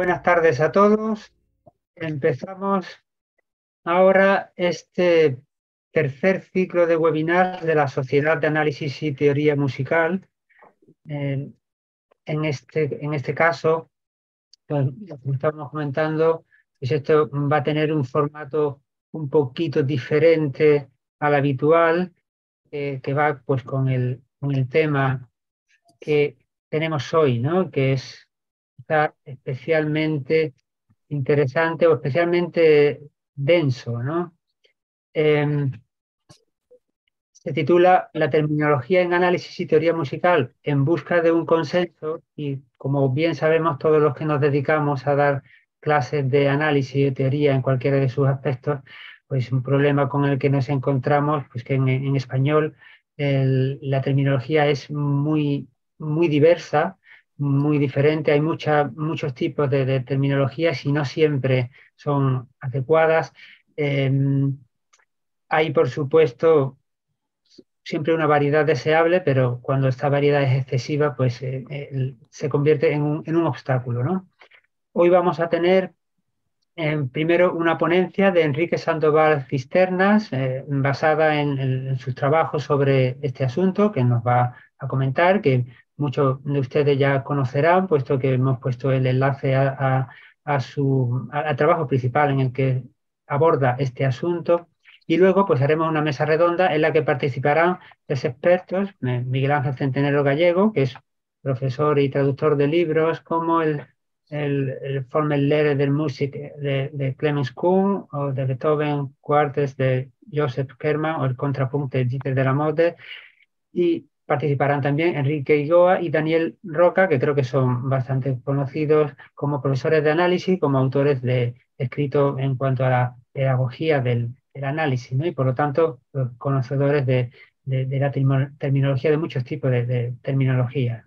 Buenas tardes a todos. Empezamos ahora este tercer ciclo de webinar de la Sociedad de Análisis y Teoría Musical. en, este, en este caso, pues, como estamos comentando, que esto va a tener un formato un poquito diferente al habitual, eh, que va pues con el, el tema que tenemos hoy, ¿no? que es especialmente interesante o especialmente denso, ¿no? Em, se titula La terminología en análisis y teoría musical en busca de un consenso y como bien sabemos todos los que nos dedicamos a dar clases de análisis y teoría en cualquiera de sus aspectos, pues un problema con el que nos encontramos, pues que en, español la terminología es muy, muy diversa muy diferente, hay muchos tipos de, terminologías y no siempre son adecuadas. Em, hay, por supuesto, siempre una variedad deseable, pero cuando esta variedad es excesiva, pues eh, se convierte en un, obstáculo. Hoy vamos a tener em, primero una ponencia de Enrique Sandoval Cisternas, eh, basada en, en sus trabajos sobre este asunto, que nos va a comentar, que muchos de ustedes ya conocerán, puesto que hemos puesto el enlace a, su trabajo principal en el que aborda este asunto. Y luego pues haremos una mesa redonda en la que participarán tres expertos, eh, Miguel Ángel Centenero Gallego, que es profesor y traductor de libros, como el, el, el Formel del Music de, Clemens Kuhn o de Beethoven Quartes de Joseph Kerman o el Contrapunte de Dieter de la Mode. Y Participarán también Enrique Igoa y Daniel Roca, que creo que son bastante conocidos como profesores de análisis, como autores de escrito en cuanto a la pedagogía del, análisis, ¿no? y por lo tanto conocedores de, la terminología, de muchos tipos de, terminología.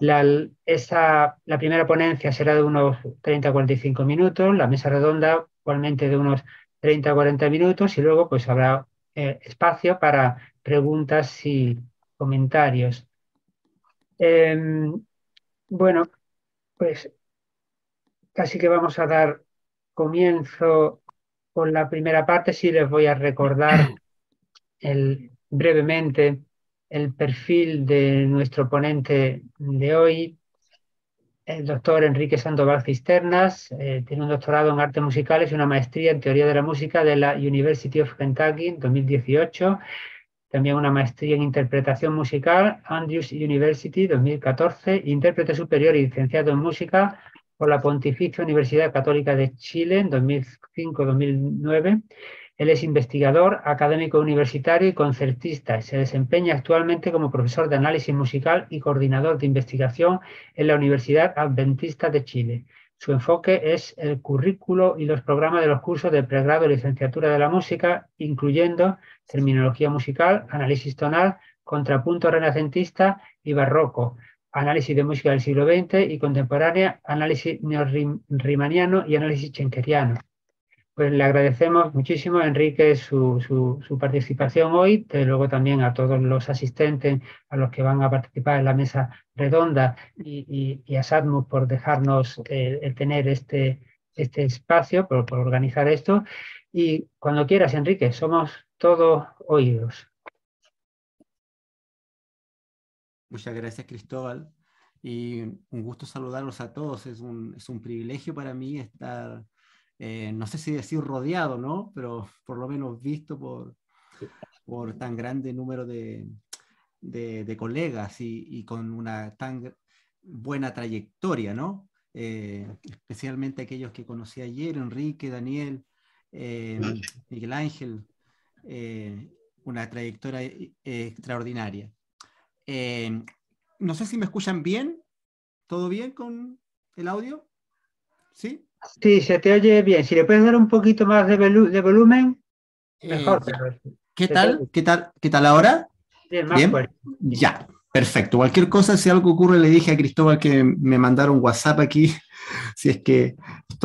La, esa, la primera ponencia será de unos 30 a 45 minutos, la mesa redonda igualmente de unos 30 a 40 minutos y luego pues habrá eh, espacio para preguntas y, comentarios. Em, bueno, pues casi que vamos a dar comienzo con la primera parte. si les voy a recordar el, brevemente el perfil de nuestro ponente de hoy, el doctor Enrique Sandoval Cisternas. Eh, tiene un doctorado en artes musicales y una maestría en teoría de la música de la University of Kentucky en 2018. También una maestría en interpretación musical, Andrews University 2014, intérprete superior y licenciado en música por la Pontificia Universidad Católica de Chile en 2005-2009. Él es investigador, académico universitario y concertista. Y se desempeña actualmente como profesor de análisis musical y coordinador de investigación en la Universidad Adventista de Chile. Su enfoque es el currículo y los programas de los cursos de pregrado y licenciatura de la música, incluyendo terminología musical, análisis tonal, contrapunto renacentista y barroco, análisis de música del siglo XX y contemporánea, análisis neorrimaniano y análisis chenqueriano. Pues le agradecemos muchísimo, Enrique, su, su, su, participación hoy, luego también a todos los asistentes, a los que van a participar en la mesa redonda y, y, a Sadmus por dejarnos eh, tener este, este espacio, por, organizar esto. Y cuando quieras, Enrique, somos todos oídos. Muchas gracias, Cristóbal. Y un gusto saludarlos a todos. Es un, es un privilegio para mí estar eh, no sé si decir rodeado, ¿no? Pero por lo menos visto por, tan grande número de, colegas y, con una tan buena trayectoria, ¿no? Eh, especialmente aquellos que conocí ayer, Enrique, Daniel, eh, Miguel Ángel, una trayectoria extraordinaria. no sé si me escuchan bien, ¿todo bien con el audio? ¿Sí? Sí, se te oye bien. Si le puedes dar un poquito más de, volumen, eh, mejor. ¿Qué tal? ¿Qué tal? ¿Qué tal ahora? Bien, Ya, perfecto. Cualquier cosa, si algo ocurre, le dije a Cristóbal que me mandara un WhatsApp aquí, si es que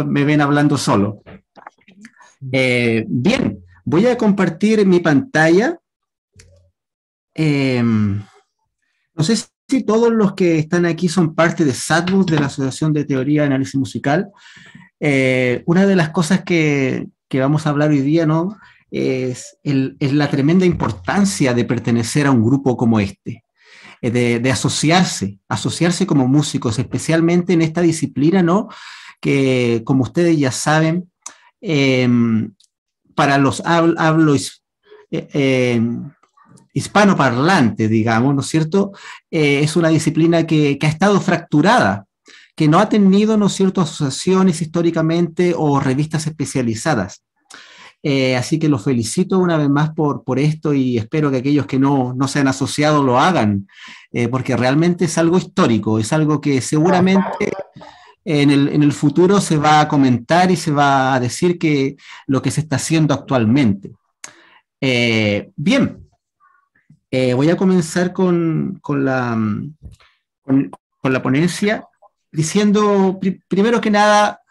me ven hablando solo. Eh, bien, voy a compartir mi pantalla. Em, no sé si todos los que están aquí son parte de SATBUS, de la Asociación de Teoría y Análisis Musical. Eh, una de las cosas que, vamos a hablar hoy día, ¿no? Es, la tremenda importancia de pertenecer a un grupo como este, eh, de, asociarse, asociarse como músicos, especialmente en esta disciplina, ¿no? Que, como ustedes ya saben, em, para los hablo, hablo eh, em, digamos, ¿no es cierto? es una disciplina que, ha estado fracturada que no ha tenido, ¿no es cierto?, asociaciones históricamente o revistas especializadas. Eh, así que los felicito una vez más por, por esto y espero que aquellos que no, no se han asociado lo hagan, eh, porque realmente es algo histórico, es algo que seguramente en el, futuro se va a comentar y se va a decir que lo que se está haciendo actualmente. Eh, bien, voy a comenzar con, la, mm, con, con la ponencia diciendo, primero que nada,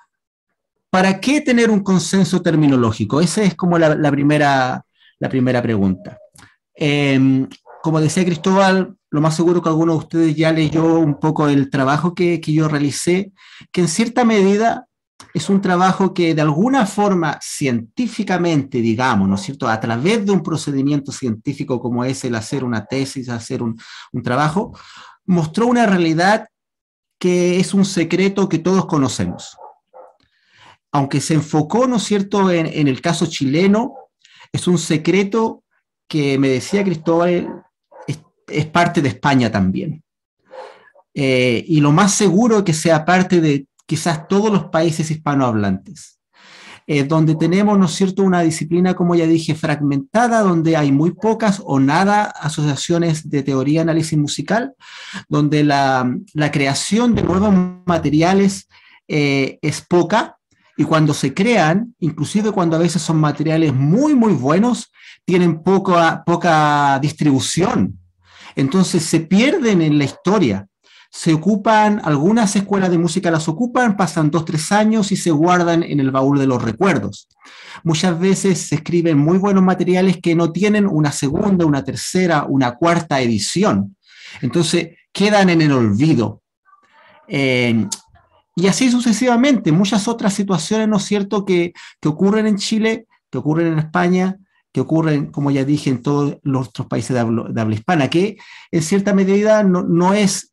¿para qué tener un consenso terminológico? Esa es como la, primera, la primera pregunta. Em, como decía Cristóbal, lo más seguro que alguno de ustedes ya leyó un poco el trabajo que, que yo realicé, que en cierta medida es un trabajo que de alguna forma científicamente, digamos, ¿no es cierto?, a través de un procedimiento científico como es el hacer una tesis, hacer un, un trabajo, mostró una realidad que es un secreto que todos conocemos. Aunque se enfocó, ¿no es cierto?, en, el caso chileno, es un secreto que me decía Cristóbal, es, parte de España también. Eh, y lo más seguro que sea parte de quizás todos los países hispanohablantes. Eh, donde tenemos, ¿no es cierto?, una disciplina, como ya dije, fragmentada, donde hay muy pocas o nada asociaciones de teoría análisis musical, donde la, creación de nuevos materiales eh, es poca, y cuando se crean, inclusive cuando a veces son materiales muy, muy buenos, tienen poca distribución. Entonces se pierden en la historia se ocupan, algunas escuelas de música las ocupan, pasan dos, tres años y se guardan en el baúl de los recuerdos. Muchas veces se escriben muy buenos materiales que no tienen una segunda, una tercera, una cuarta edición. Entonces quedan en el olvido. Eh, y así sucesivamente, muchas otras situaciones, ¿no es cierto?, que, ocurren en Chile, que ocurren en España, que ocurren, como ya dije, en todos los otros países de, habla hispana, que en cierta medida no es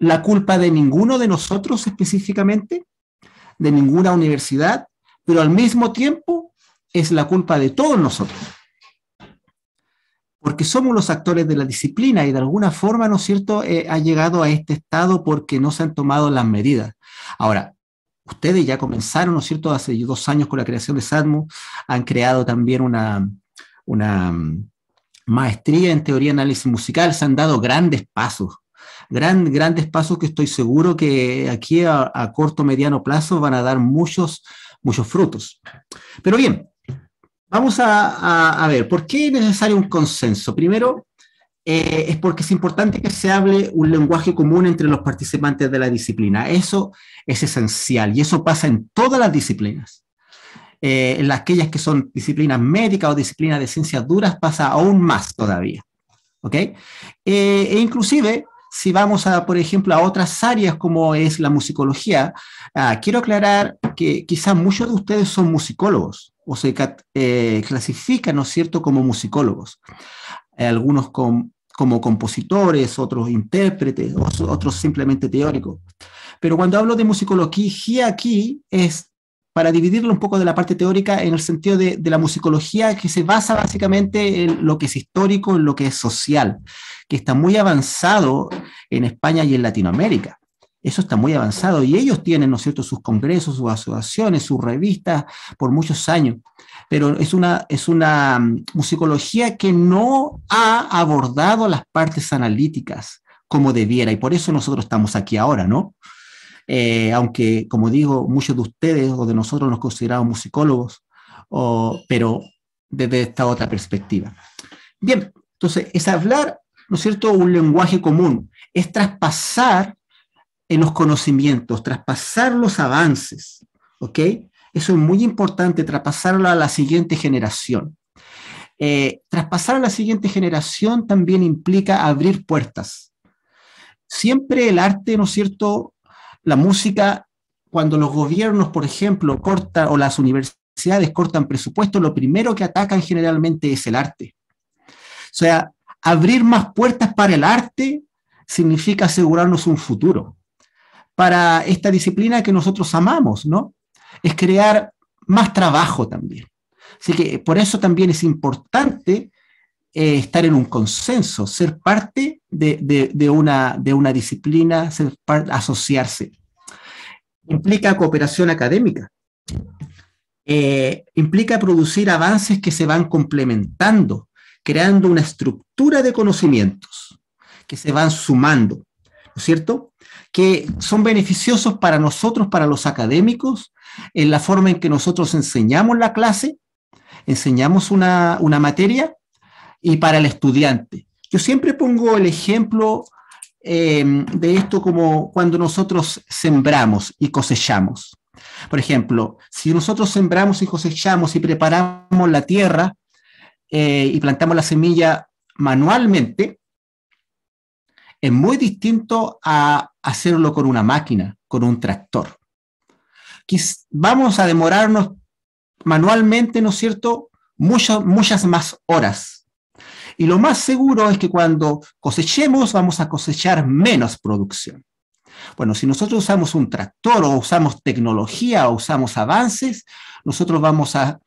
la culpa de ninguno de nosotros específicamente, de ninguna universidad, pero al mismo tiempo es la culpa de todos nosotros. Porque somos los actores de la disciplina y de alguna forma, ¿no es cierto?, eh, ha llegado a este estado porque no se han tomado las medidas. Ahora, ustedes ya comenzaron, ¿no es cierto?, hace dos años con la creación de SADMU, han creado también una, una mm, maestría en teoría y análisis musical, se han dado grandes pasos gran, grandes pasos que estoy seguro que aquí a, corto, mediano plazo van a dar muchos, muchos frutos. Pero bien, Vamos a, a, ver, ¿por qué es necesario un consenso? Primero, eh, es porque es importante que se hable un lenguaje común entre los participantes de la disciplina. Eso es esencial y eso pasa en todas las disciplinas. Eh, en aquellas que son disciplinas médicas o disciplinas de ciencias duras pasa aún más todavía. ¿Ok? Eh, e inclusive si vamos a, por ejemplo, a otras áreas como es la musicología, ah, quiero aclarar que quizás muchos de ustedes son musicólogos o se eh, clasifican, ¿no es cierto?, como musicólogos. Eh, algunos como compositores, otros intérpretes, otros simplemente teóricos. Pero cuando hablo de musicología aquí es para dividirlo un poco de la parte teórica en el sentido de, la musicología que se basa básicamente en lo que es histórico, en lo que es social, que está muy avanzado en España y en Latinoamérica. Eso está muy avanzado y ellos tienen, ¿no es cierto?, sus congresos, sus asociaciones, sus revistas por muchos años. Pero es una, es una mm, musicología que no ha abordado las partes analíticas como debiera y por eso nosotros estamos aquí ahora, ¿no? Eh, aunque como digo, muchos de ustedes o de nosotros nos consideramos musicólogos, pero desde esta otra perspectiva. Bien, entonces es hablar, ¿no es cierto?, un lenguaje común, es traspasar en los conocimientos, traspasar los avances, ¿ok? Eso es muy importante, traspasarlo a la siguiente generación. Eh, traspasar a la siguiente generación también implica abrir puertas. Siempre el arte, ¿no es cierto?, la música, cuando los gobiernos, por ejemplo, cortan, o las universidades cortan presupuesto, lo primero que atacan generalmente es el arte. O sea, abrir más puertas para el arte significa asegurarnos un futuro para esta disciplina que nosotros amamos, ¿no? Es crear más trabajo también. Así que por eso también es importante eh, estar en un consenso, ser parte de, de, una, de una disciplina, asociarse. Implica cooperación académica. Eh, implica producir avances que se van complementando, creando una estructura de conocimientos que se van sumando, ¿no es cierto? Que son beneficiosos para nosotros, para los académicos, en la forma en que nosotros enseñamos la clase, enseñamos una materia, y para el estudiante, yo siempre pongo el ejemplo eh, de esto como cuando nosotros sembramos y cosechamos. Por ejemplo, si nosotros sembramos y cosechamos y preparamos la tierra eh, y plantamos la semilla manualmente, es muy distinto a hacerlo con una máquina, con un tractor. vamos a demorarnos manualmente, ¿no es cierto?, muchas, muchas más horas y lo más seguro es que cuando cosechemos vamos a cosechar menos producción. Bueno, si nosotros usamos un tractor o usamos tecnología o usamos avances, nosotros vamos a,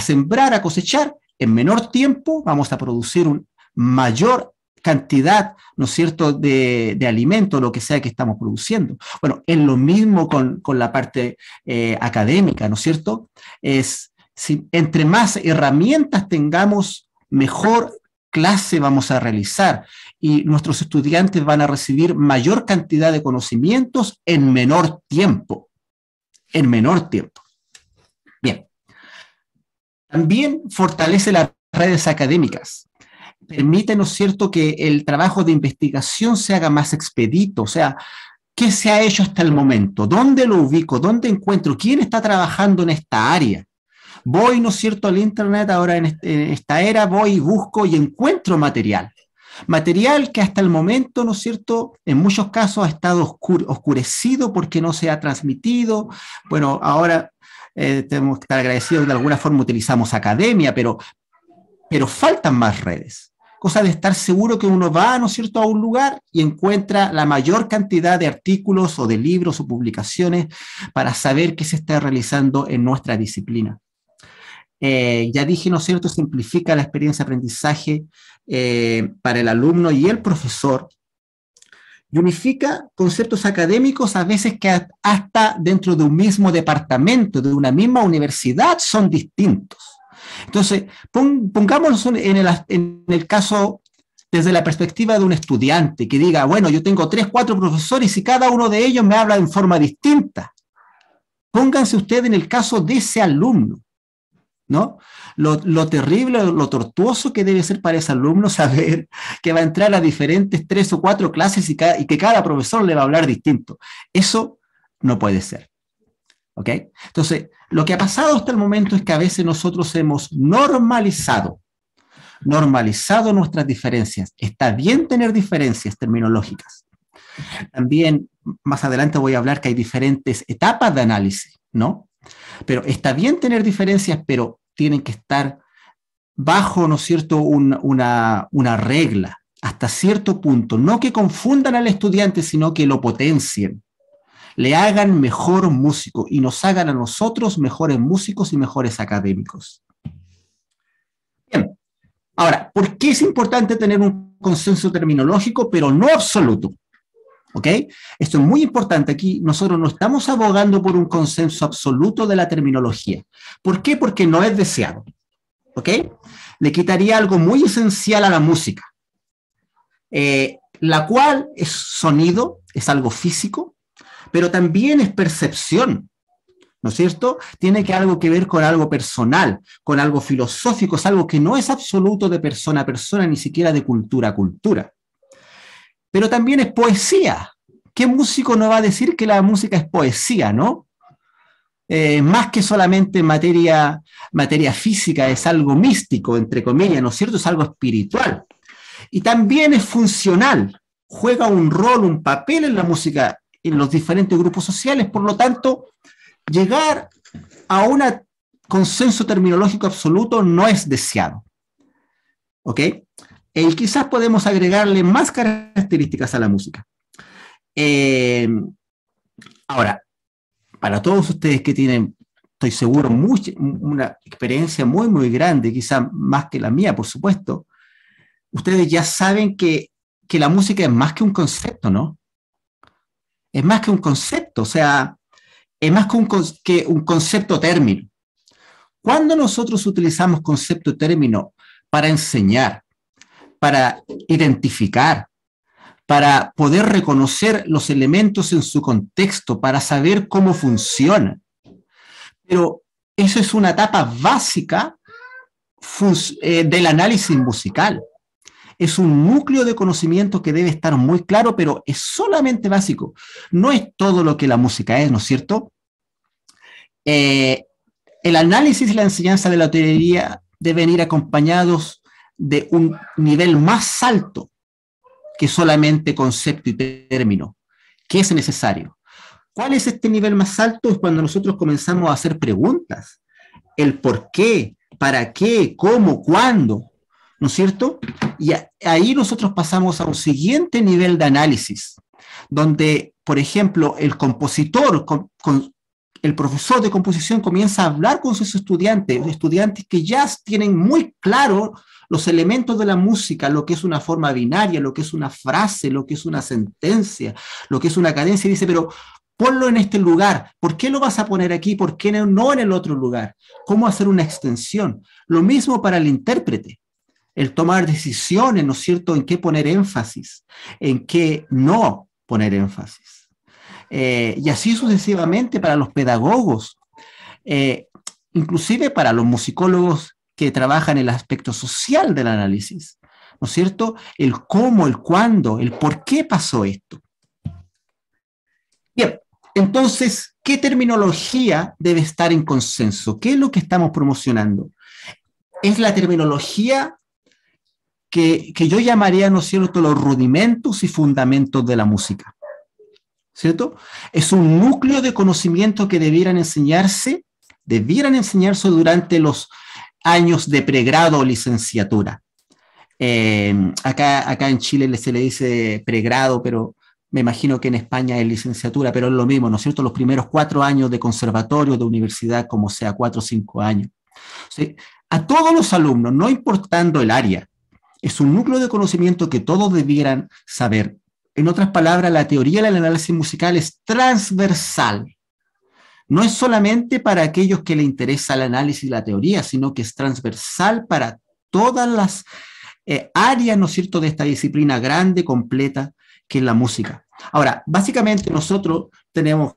sembrar, a cosechar en menor tiempo, vamos a producir una mayor cantidad, ¿no es cierto?, de, alimento, lo que sea que estamos produciendo. Bueno, es lo mismo con, la parte eh, académica, ¿no es cierto? Es, si, entre más herramientas tengamos, mejor clase vamos a realizar y nuestros estudiantes van a recibir mayor cantidad de conocimientos en menor tiempo. En menor tiempo. Bien. También fortalece las redes académicas. Permite, ¿no es cierto?, que el trabajo de investigación se haga más expedito, o sea, ¿qué se ha hecho hasta el momento? ¿Dónde lo ubico? ¿Dónde encuentro? ¿Quién está trabajando en esta área? Voy, ¿no es cierto?, al Internet ahora en, esta era, voy y busco y encuentro material. Material que hasta el momento, ¿no es cierto?, en muchos casos ha estado oscurecido porque no se ha transmitido. Bueno, ahora eh, tenemos que estar agradecidos, de alguna forma utilizamos academia, pero, pero faltan más redes. Cosa de estar seguro que uno va, ¿no es cierto?, a un lugar y encuentra la mayor cantidad de artículos o de libros o publicaciones para saber qué se está realizando en nuestra disciplina. Eh, ya dije, ¿no es cierto?, simplifica la experiencia de aprendizaje eh, para el alumno y el profesor, y unifica conceptos académicos a veces que hasta dentro de un mismo departamento, de una misma universidad, son distintos. Entonces, pongámonos en el, en el caso desde la perspectiva de un estudiante que diga, bueno, yo tengo tres, cuatro profesores y cada uno de ellos me habla en forma distinta. Pónganse ustedes en el caso de ese alumno. ¿no? Lo, terrible, lo tortuoso que debe ser para ese alumno saber que va a entrar a diferentes tres o cuatro clases y, y que cada profesor le va a hablar distinto. Eso no puede ser. ¿Ok? Entonces, lo que ha pasado hasta el momento es que a veces nosotros hemos normalizado, normalizado nuestras diferencias. Está bien tener diferencias terminológicas. También más adelante voy a hablar que hay diferentes etapas de análisis, ¿no? Pero está bien tener diferencias, pero tienen que estar bajo, ¿no cierto?, una, una regla hasta cierto punto, no que confundan al estudiante, sino que lo potencien, le hagan mejor músico y nos hagan a nosotros mejores músicos y mejores académicos. Bien, ahora, ¿por qué es importante tener un consenso terminológico, pero no absoluto? ¿Ok? Esto es muy importante aquí. Nosotros no estamos abogando por un consenso absoluto de la terminología. ¿Por qué? Porque no es deseado. ¿Ok? Le quitaría algo muy esencial a la música, eh, la cual es sonido, es algo físico, pero también es percepción. ¿No es cierto? Tiene que algo que ver con algo personal, con algo filosófico, es algo que no es absoluto de persona a persona, ni siquiera de cultura a cultura pero también es poesía. ¿Qué músico no va a decir que la música es poesía, no? Eh, más que solamente materia, materia física, es algo místico, entre comillas, ¿no es cierto? Es algo espiritual. Y también es funcional, juega un rol, un papel en la música, en los diferentes grupos sociales. Por lo tanto, llegar a un consenso terminológico absoluto no es deseado. ¿Ok? Eh, y quizás podemos agregarle más características a la música. Eh, ahora, para todos ustedes que tienen, estoy seguro, una experiencia muy, muy grande, quizás más que la mía, por supuesto, ustedes ya saben que, la música es más que un concepto, ¿no? Es más que un concepto, o sea, es más que un, que un concepto término. Cuando nosotros utilizamos concepto término para enseñar, para identificar, para poder reconocer los elementos en su contexto, para saber cómo funciona. Pero eso es una etapa básica eh, del análisis musical. Es un núcleo de conocimiento que debe estar muy claro, pero es solamente básico. No es todo lo que la música es, ¿no es cierto? Eh, el análisis y la enseñanza de la teoría deben ir acompañados de un nivel más alto que solamente concepto y término, que es necesario. ¿Cuál es este nivel más alto? Es cuando nosotros comenzamos a hacer preguntas. El por qué, para qué, cómo, cuándo, ¿no es cierto? Y ahí nosotros pasamos a un siguiente nivel de análisis, donde, por ejemplo, el compositor, el profesor de composición comienza a hablar con sus estudiantes, estudiantes que ya tienen muy claro los elementos de la música, lo que es una forma binaria, lo que es una frase, lo que es una sentencia, lo que es una cadencia, y dice, pero ponlo en este lugar, ¿por qué lo vas a poner aquí? ¿Por qué no en el otro lugar? ¿Cómo hacer una extensión? Lo mismo para el intérprete el tomar decisiones, ¿no es cierto?, en qué poner énfasis, en qué no poner énfasis. Eh, y así sucesivamente para los pedagogos, eh, inclusive para los musicólogos que trabajan el aspecto social del análisis, ¿no es cierto? El cómo, el cuándo, el por qué pasó esto. Bien, entonces, ¿qué terminología debe estar en consenso? ¿Qué es lo que estamos promocionando? Es la terminología que, que yo llamaría, ¿no es cierto?, los rudimentos y fundamentos de la música. ¿Cierto? Es un núcleo de conocimiento que debieran enseñarse, debieran enseñarse durante los años de pregrado o licenciatura. Eh, acá, acá en Chile se le dice pregrado, pero me imagino que en España es licenciatura, pero es lo mismo, ¿no es cierto? Los primeros cuatro años de conservatorio, de universidad, como sea, cuatro o cinco años. Sí. a todos los alumnos, no importando el área, es un núcleo de conocimiento que todos debieran saber. En otras palabras, la teoría del análisis musical es transversal no es solamente para aquellos que le interesa el análisis y la teoría, sino que es transversal para todas las eh, áreas, ¿no es cierto?, de esta disciplina grande, completa, que es la música. Ahora, básicamente nosotros tenemos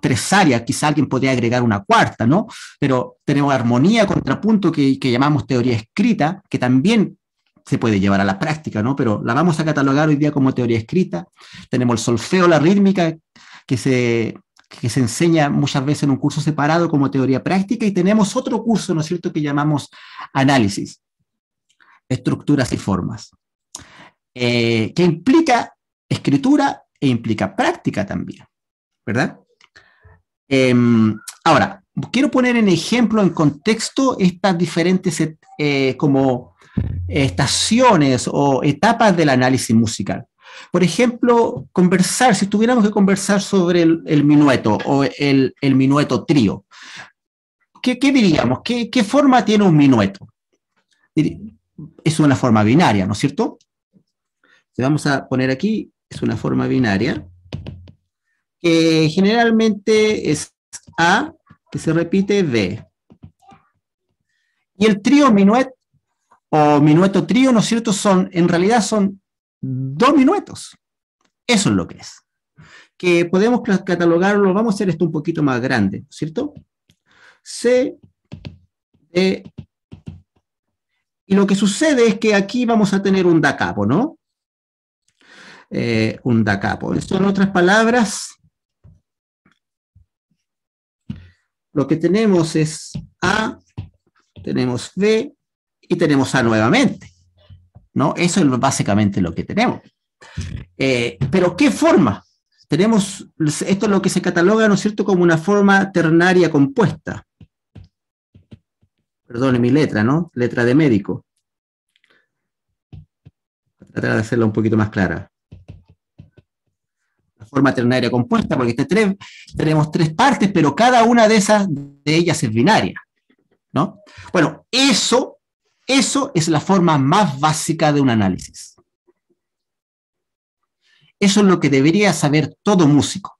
tres áreas, quizá alguien podría agregar una cuarta, ¿no? Pero tenemos armonía, contrapunto, que, llamamos teoría escrita, que también se puede llevar a la práctica, ¿no? Pero la vamos a catalogar hoy día como teoría escrita. Tenemos el solfeo, la rítmica, que se que se enseña muchas veces en un curso separado como teoría práctica y tenemos otro curso, ¿no es cierto?, que llamamos análisis, estructuras y formas, eh, que implica escritura e implica práctica también, ¿verdad? Em, ahora, quiero poner en ejemplo, en contexto, estas diferentes eh, como estaciones o etapas del análisis musical. Por ejemplo, conversar, si tuviéramos que conversar sobre el, minueto o el, minueto trío, ¿qué, diríamos? ¿Qué, forma tiene un minueto? Es una forma binaria, ¿no es cierto? Le vamos a poner aquí, es una forma binaria, que generalmente es A, que se repite B. Y el trío minueto, o minueto trío, ¿no es cierto? Son, en realidad son dos minutos. Eso es lo que es. Que podemos catalogarlo, vamos a hacer esto un poquito más grande, ¿cierto? C, D. Y lo que sucede es que aquí vamos a tener un da capo, ¿no? Eh, un da capo. Esto en otras palabras, lo que tenemos es A, tenemos B y tenemos A nuevamente. ¿no? Eso es básicamente lo que tenemos. Eh, pero, ¿qué forma? Tenemos, esto es lo que se cataloga, ¿no es cierto?, como una forma ternaria compuesta. Perdone mi letra, ¿no? Letra de médico. tratar de hacerla un poquito más clara La forma ternaria compuesta, porque este tres, tenemos tres partes, pero cada una de esas de ellas es binaria. ¿no? Bueno, eso eso es la forma más básica de un análisis. Eso es lo que debería saber todo músico.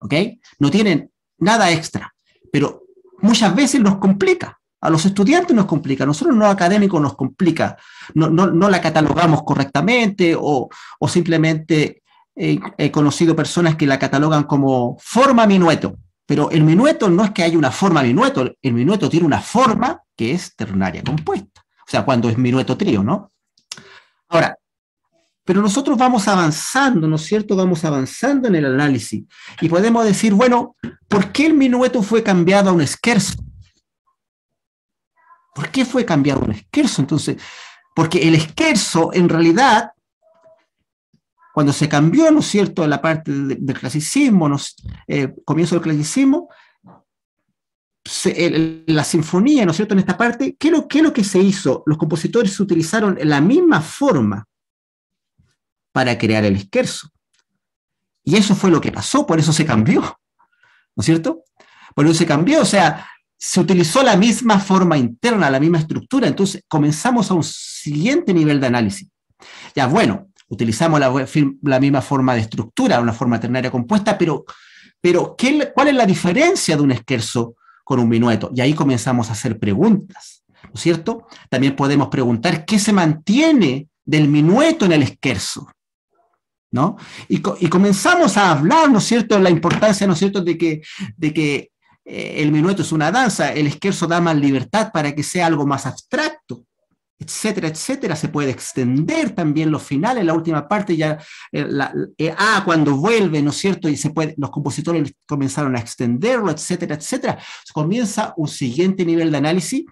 ¿Ok? No tienen nada extra, pero muchas veces nos complica. A los estudiantes nos complica, a nosotros los académicos nos complica. No, la catalogamos correctamente o, simplemente eh, he conocido personas que la catalogan como forma minueto. Pero el minueto no es que haya una forma minueto, el minueto tiene una forma que es ternaria compuesta. O sea, cuando es minueto trío, ¿no? Ahora, pero nosotros vamos avanzando, ¿no es cierto? Vamos avanzando en el análisis y podemos decir, bueno, ¿por qué el minueto fue cambiado a un esquerzo? ¿Por qué fue cambiado a un esquerzo? Entonces, porque el esquerzo en realidad, cuando se cambió, ¿no es cierto?, la parte del, clasicismo, eh, comienzo del clasicismo, la sinfonía, ¿no es cierto?, en esta parte, ¿qué, es lo que se hizo? Los compositores utilizaron la misma forma para crear el esquerzo. Y eso fue lo que pasó, por eso se cambió, ¿no es cierto? Por eso se cambió, o sea, se utilizó la misma forma interna, la misma estructura, entonces comenzamos a un siguiente nivel de análisis. Ya, bueno, utilizamos la, misma forma de estructura, una forma ternaria compuesta, pero, pero ¿qué, ¿cuál es la diferencia de un esquerzo con un minueto. Y ahí comenzamos a hacer preguntas, ¿no es cierto? También podemos preguntar qué se mantiene del minueto en el esquerzo, ¿no? Y, comenzamos a hablar, ¿no es cierto?, la importancia, ¿no es cierto?, de que, de que eh, el minueto es una danza, el esquerzo da más libertad para que sea algo más abstracto, etcétera, etcétera. Se puede extender también los finales, la última parte ya, ah, cuando vuelve, ¿no es cierto? Y se puede, los compositores comenzaron a extenderlo, etcétera, etcétera. Comienza un siguiente nivel de análisis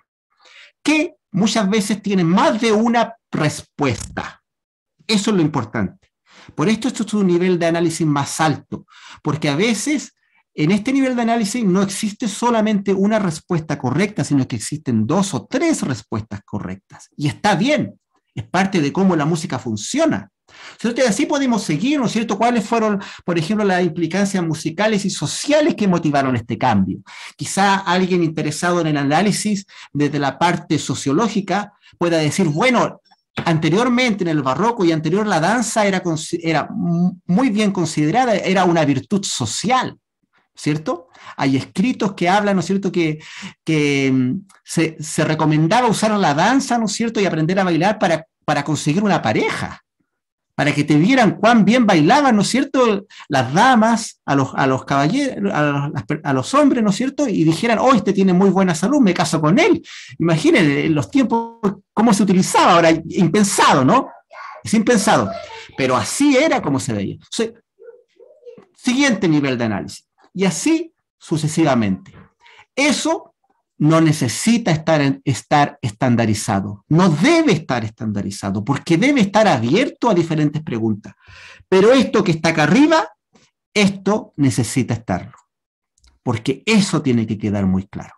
que muchas veces tiene más de una respuesta. Eso es lo importante. Por esto esto es un nivel de análisis más alto, porque a veces en este nivel de análisis no existe solamente una respuesta correcta, sino que existen dos o tres respuestas correctas. Y está bien, es parte de cómo la música funciona. si así podemos seguir, ¿no es cierto?, cuáles fueron, por ejemplo, las implicancias musicales y sociales que motivaron este cambio. Quizá alguien interesado en el análisis desde la parte sociológica pueda decir, bueno, anteriormente en el barroco y anterior la danza era, era muy bien considerada, era una virtud social. ¿cierto? Hay escritos que hablan, ¿no es cierto?, que, que mm, se, recomendaba usar la danza, ¿no es cierto?, y aprender a bailar para, conseguir una pareja, para que te vieran cuán bien bailaban, ¿no es cierto?, las damas, a los, a los caballeros, a los, hombres, ¿no es cierto?, y dijeran, hoy oh, este tiene muy buena salud, me caso con él. Imagínense eh, los tiempos, cómo se utilizaba ahora, impensado, ¿no? Es impensado. Pero así era como se veía. siguiente nivel de análisis y así sucesivamente. Eso no necesita estar, estar estandarizado, no debe estar estandarizado, porque debe estar abierto a diferentes preguntas. Pero esto que está acá arriba, esto necesita estarlo, porque eso tiene que quedar muy claro.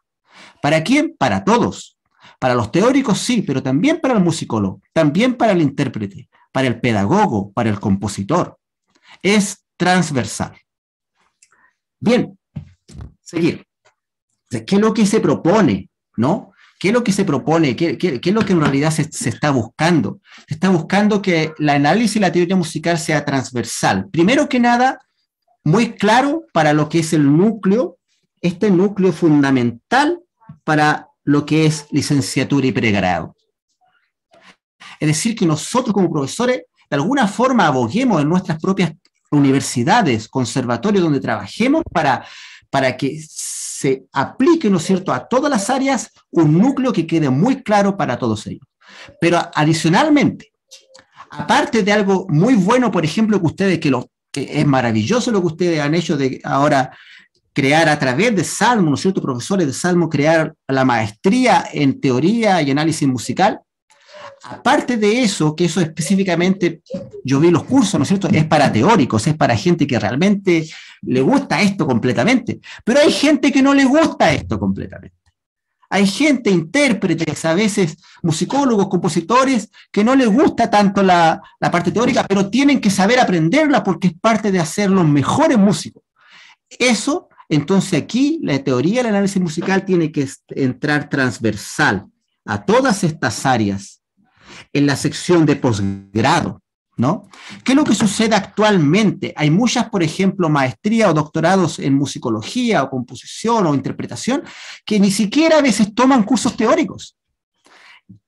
¿Para quién? Para todos. Para los teóricos sí, pero también para el musicólogo, también para el intérprete, para el pedagogo, para el compositor. Es transversal. Bien, seguir. ¿Qué es lo que se propone? ¿No? ¿Qué es lo que se propone? ¿Qué, es lo que en realidad se, está buscando? Se está buscando que el análisis y la teoría musical sea transversal. Primero que nada, muy claro para lo que es el núcleo, este núcleo fundamental para lo que es licenciatura y pregrado. Es decir, que nosotros como profesores, de alguna forma, aboguemos en nuestras propias universidades, conservatorios donde trabajemos para, para que se aplique, ¿no es cierto?, a todas las áreas un núcleo que quede muy claro para todos ellos. Pero adicionalmente, aparte de algo muy bueno, por ejemplo, que ustedes, que, lo, que es maravilloso lo que ustedes han hecho de ahora crear a través de Salmo, ¿no es cierto?, profesores de Salmo, crear la maestría en teoría y análisis musical, Aparte de eso, que eso específicamente, yo vi los cursos, ¿no es cierto? Es para teóricos, es para gente que realmente le gusta esto completamente. Pero hay gente que no le gusta esto completamente. Hay gente, intérpretes, a veces musicólogos, compositores, que no les gusta tanto la, parte teórica, pero tienen que saber aprenderla porque es parte de hacer los mejores músicos. Eso, entonces aquí la teoría el análisis musical tiene que entrar transversal a todas estas áreas en la sección de posgrado, ¿no? ¿Qué es lo que sucede actualmente? Hay muchas, por ejemplo, maestría o doctorados en musicología o composición o interpretación que ni siquiera a veces toman cursos teóricos.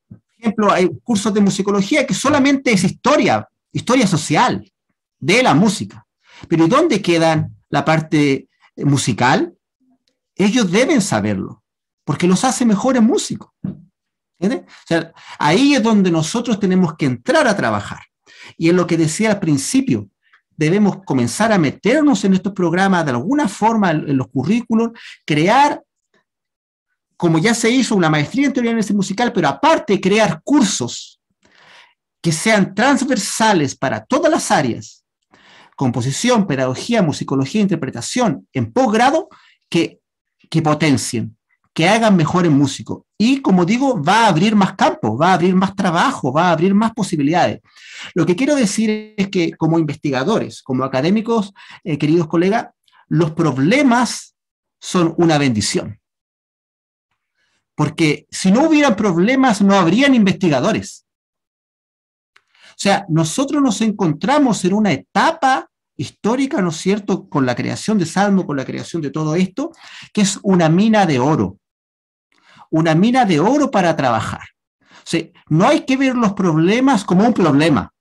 Por ejemplo, hay cursos de musicología que solamente es historia, historia social de la música. Pero dónde queda la parte musical? Ellos deben saberlo, porque los hace mejores músicos sea, ahí es donde nosotros tenemos que entrar a trabajar. Y en lo que decía al principio, debemos comenzar a meternos en estos programas de alguna forma, en los currículos, crear, como ya se hizo, una maestría en teoría de este musical, pero aparte crear cursos que sean transversales para todas las áreas, composición, pedagogía, musicología, interpretación, en posgrado, que, que potencien que hagan mejor en músico. Y como digo, va a abrir más campos, va a abrir más trabajo, va a abrir más posibilidades. Lo que quiero decir es que como investigadores, como académicos, eh, queridos colegas, los problemas son una bendición. Porque si no hubieran problemas, no habrían investigadores. O sea, nosotros nos encontramos en una etapa histórica, ¿no es cierto?, con la creación de Salmo, con la creación de todo esto, que es una mina de oro una mina de oro para trabajar. O no hay que ver los problemas como un problema.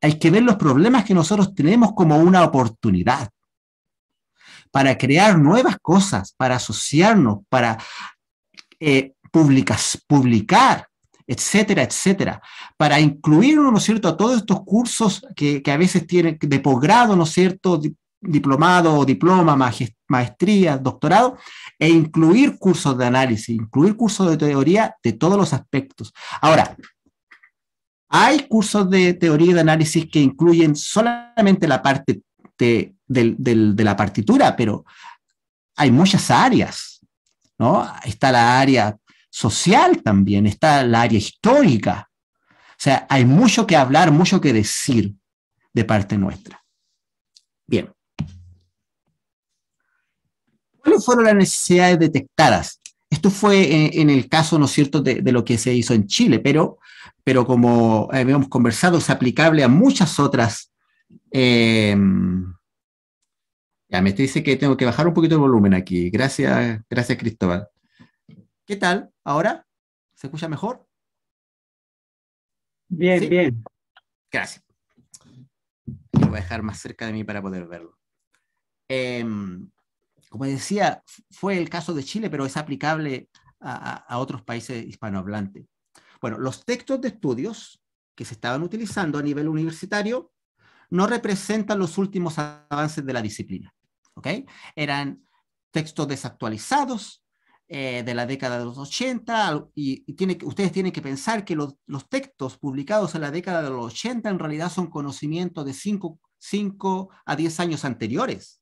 Hay que ver los problemas que nosotros tenemos como una oportunidad para crear nuevas cosas, para asociarnos, para eh, publicar, etcétera, etcétera, para incluirnos, ¿no es cierto?, a todos estos cursos que, a veces tienen de posgrado, ¿no es cierto?, diplomado diploma, maestría, doctorado, e incluir cursos de análisis, incluir cursos de teoría de todos los aspectos. Ahora, hay cursos de teoría y de análisis que incluyen solamente la parte de, de la partitura, pero hay muchas áreas, ¿no? Está la área social también, está la área histórica. O sea, hay mucho que hablar, mucho que decir de parte nuestra. Bien. ¿Cuáles fueron las necesidades detectadas? Esto fue en, el caso, ¿no es cierto?, de, lo que se hizo en Chile, pero, pero como eh, habíamos conversado, es aplicable a muchas otras. Eh, ya me dice que tengo que bajar un poquito el volumen aquí. Gracias, gracias, Cristóbal. ¿Qué tal? ¿Ahora? ¿Se escucha mejor? Bien, bien. Gracias. Lo voy a dejar más cerca de mí para poder verlo. Em, como decía, fue el caso de Chile, pero es aplicable a, otros países hispanohablantes. Bueno, los textos de estudios que se estaban utilizando a nivel universitario no representan los últimos avances de la disciplina. ¿ok? Eran textos desactualizados eh, de la década de los 80 y, ustedes tienen que pensar que los, los, textos publicados en la década de los 80 en realidad son conocimientos de 5 a 10 años anteriores.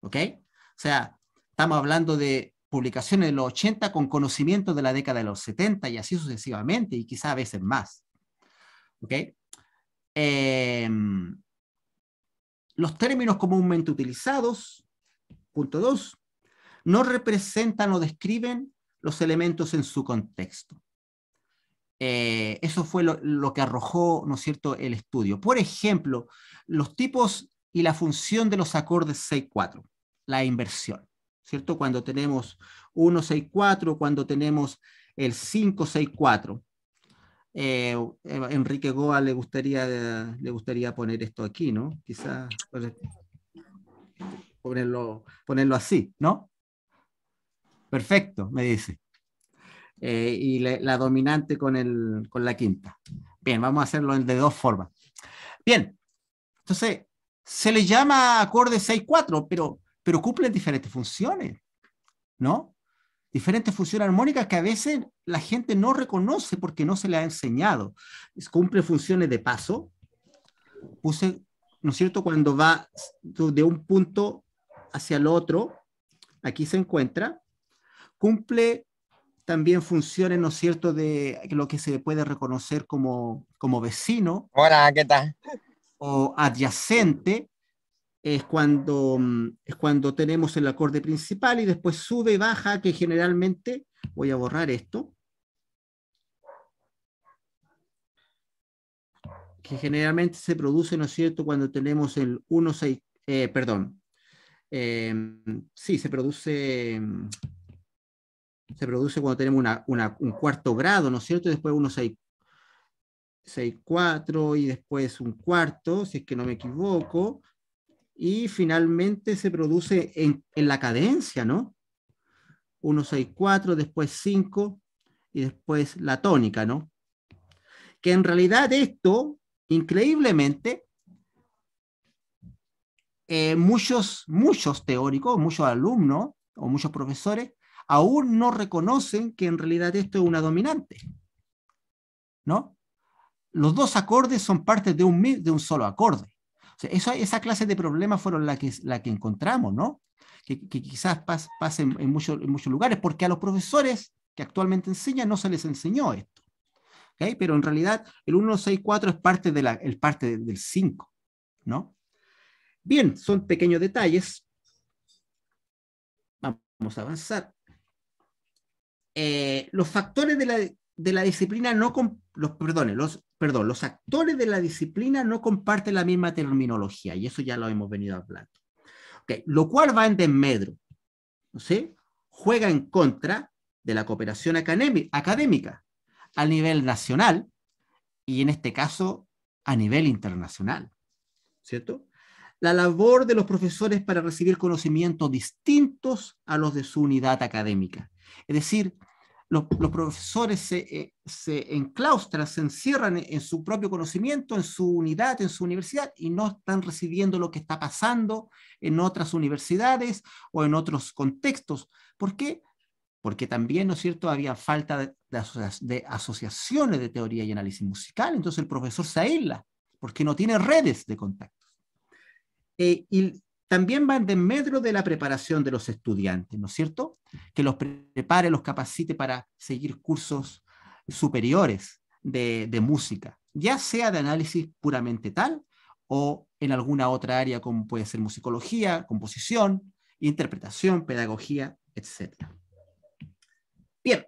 ¿Ok? O sea, estamos hablando de publicaciones de los 80 con conocimiento de la década de los 70 y así sucesivamente, y quizá a veces más. ¿Ok? Em, los términos comúnmente utilizados, punto dos, no representan o describen los elementos en su contexto. Eh, eso fue lo, lo, que arrojó, ¿no es cierto?, el estudio. Por ejemplo, los tipos y la función de los acordes 6-4, la inversión, ¿cierto? Cuando tenemos 1-6-4, cuando tenemos el 5-6-4. Eh, Enrique Goa le gustaría, le gustaría poner esto aquí, ¿no? Quizás ponerlo, así, ¿no? Perfecto, me dice. Eh, y la, dominante con, con la quinta. Bien, vamos a hacerlo de dos formas. Bien, entonces, se le llama acorde 6-4, pero, pero cumplen diferentes funciones, ¿no? Diferentes funciones armónicas que a veces la gente no reconoce porque no se le ha enseñado. Cumple funciones de paso. Puse, ¿no es cierto?, cuando va de un punto hacia el otro, aquí se encuentra. Cumple también funciones, ¿no es cierto?, de lo que se puede reconocer como, como vecino. Hola, ¿qué tal? o adyacente es cuando, mm, es cuando tenemos el acorde principal y después sube y baja, que generalmente, voy a borrar esto, que generalmente se produce, ¿no es cierto?, cuando tenemos el 1, 6, eh, perdón, em, sí, se produce, mm, se produce cuando tenemos un cuarto grado, ¿no es cierto?, después 1, 6, 6-4 y después un cuarto, si es que no me equivoco, y finalmente se produce en, en la cadencia, ¿no? 1, 6, 4, después 5 y después la tónica, ¿no? Que en realidad esto, increíblemente, eh, muchos, muchos teóricos, muchos alumnos o muchos profesores aún no reconocen que en realidad esto es una dominante, ¿no? los dos acordes son parte de un, de un solo acorde. O sea, esa, esa clase de problemas fueron la que, la que encontramos, ¿no? Que, que quizás pasen en, muchos en muchos lugares, porque a los profesores que actualmente enseñan no se les enseñó esto. ¿okay? Pero en realidad el 164 es parte, de la, el parte del 5, ¿no? Bien, son pequeños detalles. Vamos a avanzar. Eh, los factores de la, de la disciplina no, los, perdone, los perdón, los actores de la disciplina no comparten la misma terminología y eso ya lo hemos venido hablando. lo cual va en desmedro, ¿sí? Juega en contra de la cooperación académica a nivel nacional y en este caso a nivel internacional, ¿cierto? La labor de los profesores para recibir conocimientos distintos a los de su unidad académica. Es decir, los, profesores se, eh, se, enclaustran, se encierran en, su propio conocimiento, en su unidad, en su universidad, y no están recibiendo lo que está pasando en otras universidades o en otros contextos. ¿Por qué? Porque también, ¿no es cierto?, había falta de, asociaciones de teoría y análisis musical, entonces el profesor se aísla, porque no tiene redes de contactos. Eh, y también van de medio de la preparación de los estudiantes, ¿no es cierto? Que los prepare, los capacite para seguir cursos superiores de, música, ya sea de análisis puramente tal o en alguna otra área como puede ser musicología, composición, interpretación, pedagogía, etc. Bien,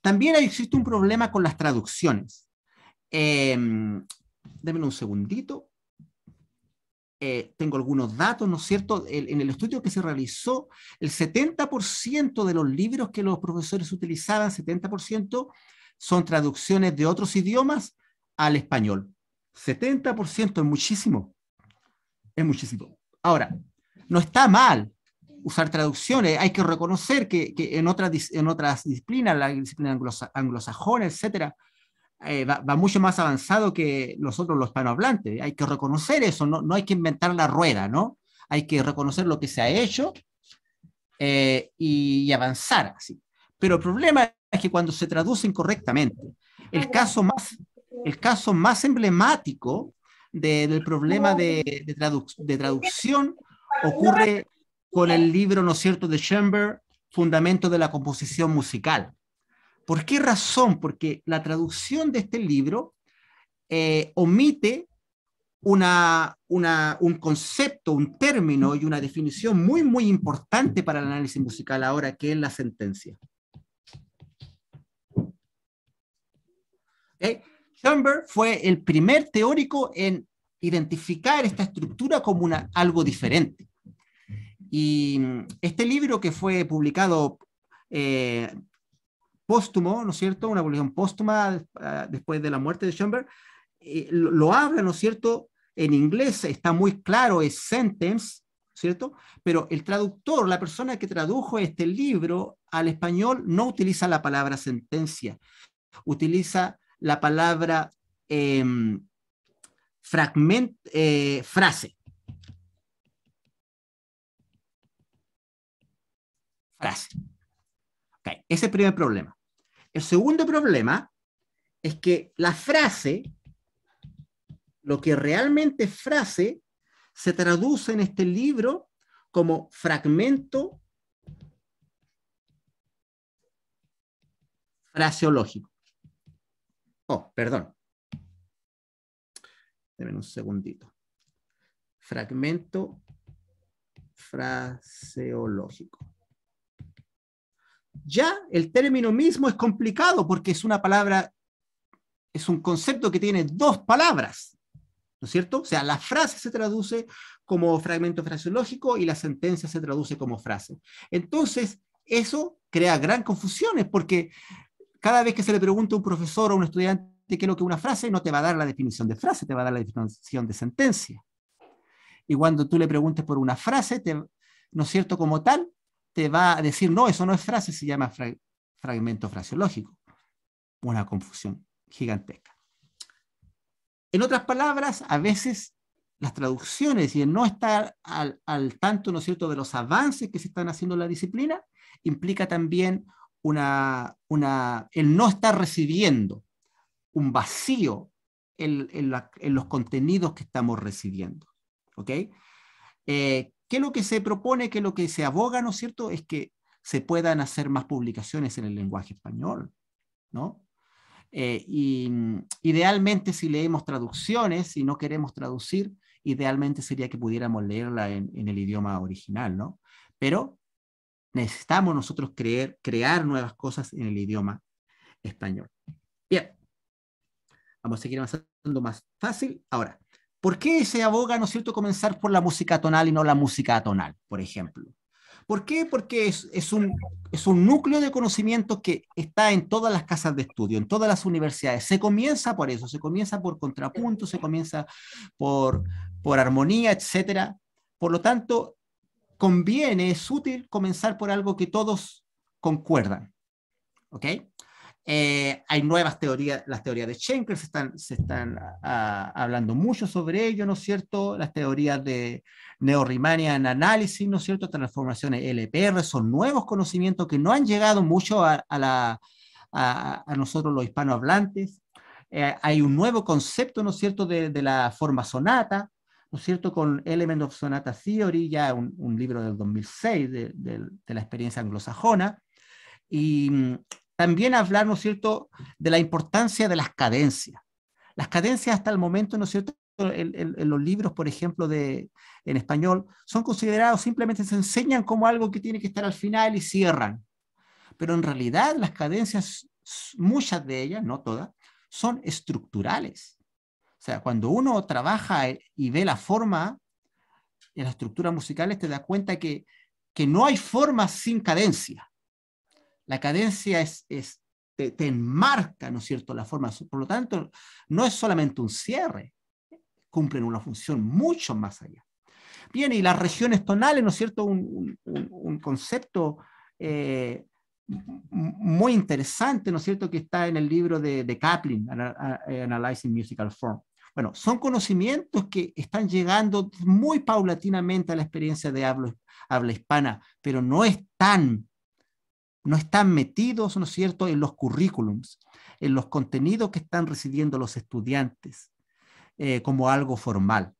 también existe un problema con las traducciones. Eh, un segundito. Eh, tengo algunos datos, ¿no es cierto? en el estudio que se realizó, el 70% de los libros que los profesores utilizaban, 70%, son traducciones de otros idiomas al español. 70% es muchísimo. Es muchísimo. Ahora, no está mal usar traducciones, hay que reconocer que, en, otras, disciplinas, la disciplina anglosajona, etcétera, eh, va, mucho más avanzado que nosotros los hispanohablantes. Hay que reconocer eso, no, no hay que inventar la rueda, ¿no? Hay que reconocer lo que se ha hecho eh, y, avanzar así. Pero el problema es que cuando se traduce incorrectamente, el caso más, el caso más emblemático del problema de, de, traducción ocurre con el libro, ¿no es cierto?, de Schoenberg, Fundamento de la Composición Musical. ¿Por qué razón? Porque la traducción de este libro eh, omite un concepto, un término y una definición muy, muy importante para el análisis musical ahora, que es la sentencia. Eh, ¿Okay? fue el primer teórico en identificar esta estructura como algo diferente. Y este libro que fue publicado eh, póstumo, ¿no es cierto? Una publicación póstuma ah, después de la muerte de Schoenberg, eh, lo, habla, ¿no es cierto? En inglés está muy claro, es sentence, ¿cierto? Pero el traductor, la persona que tradujo este libro al español, no utiliza la palabra sentencia, utiliza la palabra em, fragment, eh, frase. Frase. Ese es el primer problema. El segundo problema es que la frase, lo que realmente es frase, se traduce en este libro como fragmento fraseológico. Oh, perdón. Déjenme un segundito. Fragmento fraseológico ya el término mismo es complicado porque es una palabra, es un concepto que tiene dos palabras, ¿no es cierto? O sea, la frase se traduce como fragmento fraseológico y la sentencia se traduce como frase. Entonces, eso crea gran confusiones porque cada vez que se le pregunta a un profesor o a un estudiante qué es lo que es una frase, no te va a dar la definición de frase, te va a dar la definición de sentencia. Y cuando tú le preguntes por una frase, ¿no es cierto? Como tal, va a decir, no, eso no es frase, se llama fragmento fraseológico. Una confusión gigantesca. En otras palabras, a veces las traducciones y el no estar al, al, tanto, ¿no es cierto?, de los avances que se están haciendo en la disciplina, implica también una, una, el no estar recibiendo un vacío en, los contenidos que estamos recibiendo. ¿Ok? Eh, que lo que se propone, que lo que se aboga, ¿no es cierto?, es que se puedan hacer más publicaciones en el lenguaje español, ¿no? Eh, y mm, idealmente si leemos traducciones, si no queremos traducir, idealmente sería que pudiéramos leerla en, el idioma original, ¿no? Pero necesitamos nosotros creer, crear nuevas cosas en el idioma español. Bien, vamos a seguir avanzando más fácil. Ahora, ¿Por qué se aboga, ¿no es cierto?, comenzar por la música tonal y no la música atonal, por ejemplo. ¿Por qué? Porque es, un, núcleo de conocimiento que está en todas las casas de estudio, en todas las universidades. Se comienza por eso, se comienza por contrapunto, se comienza por, por armonía, etc. Por lo tanto, conviene, es útil comenzar por algo que todos concuerdan. ¿Ok? Eh, hay nuevas teorías, las teorías de Schenker se están, se están ah, ah, hablando mucho sobre ello, ¿no es cierto? Las teorías de neo en análisis, ¿no es cierto? Transformaciones LPR son nuevos conocimientos que no han llegado mucho a, a nosotros los hispanohablantes. Eh, hay un nuevo concepto, ¿no es cierto?, de, la forma sonata, ¿no es cierto?, con Element of Sonata Theory, ya un, libro del 2006 de, de la experiencia anglosajona. Y también hablar, ¿no es cierto?, de la importancia de las cadencias. Las cadencias hasta el momento, ¿no es cierto?, en, los libros, por ejemplo, en español, son considerados, simplemente se enseñan como algo que tiene que estar al final y cierran. Pero en realidad las cadencias, muchas de ellas, no todas, son estructurales. O sea, cuando uno trabaja y ve la forma en las estructuras musicales, te da cuenta que, que no hay forma sin cadencia. La cadencia te, enmarca, ¿no es cierto?, la forma. Por lo tanto, no es solamente un cierre, cumplen una función mucho más allá. Bien, y las regiones tonales, ¿no es cierto?, un, concepto eh, muy interesante, ¿no es cierto?, que está en el libro de, Kaplan, Analyzing Musical Form. Bueno, son conocimientos que están llegando muy paulatinamente a la experiencia de habla, habla hispana, pero no es tan no están metidos, ¿no es cierto?, en los currículums, en los contenidos que están recibiendo los estudiantes eh, como algo formal.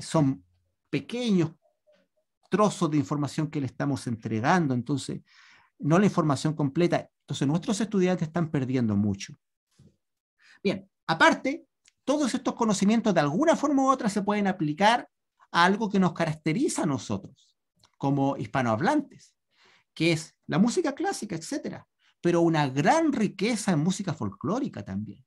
Son pequeños trozos de información que le estamos entregando, entonces, no la información completa. Entonces, nuestros estudiantes están perdiendo mucho. Bien, aparte, todos estos conocimientos de alguna forma u otra se pueden aplicar a algo que nos caracteriza a nosotros como hispanohablantes, que es la música clásica, etcétera, Pero una gran riqueza en música folclórica también.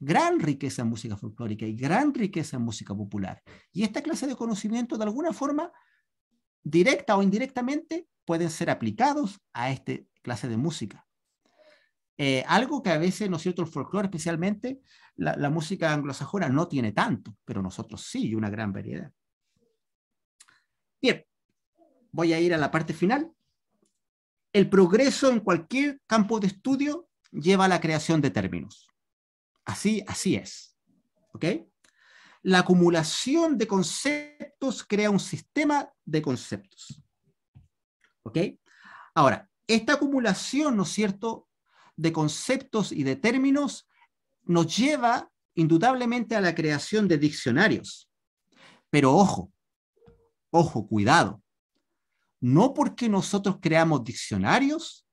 Gran riqueza en música folclórica y gran riqueza en música popular. Y esta clase de conocimiento, de alguna forma, directa o indirectamente, pueden ser aplicados a esta clase de música. Eh, algo que a veces, ¿no es cierto?, el folclore especialmente, la, música anglosajona no tiene tanto, pero nosotros sí, y una gran variedad. Bien, voy a ir a la parte final el progreso en cualquier campo de estudio lleva a la creación de términos. Así, así es. La acumulación de conceptos crea un sistema de conceptos. ¿Ok? Ahora, esta acumulación, ¿no es cierto?, de conceptos y de términos nos lleva indudablemente a la creación de diccionarios. Pero ojo, ojo, cuidado no porque nosotros creamos diccionarios,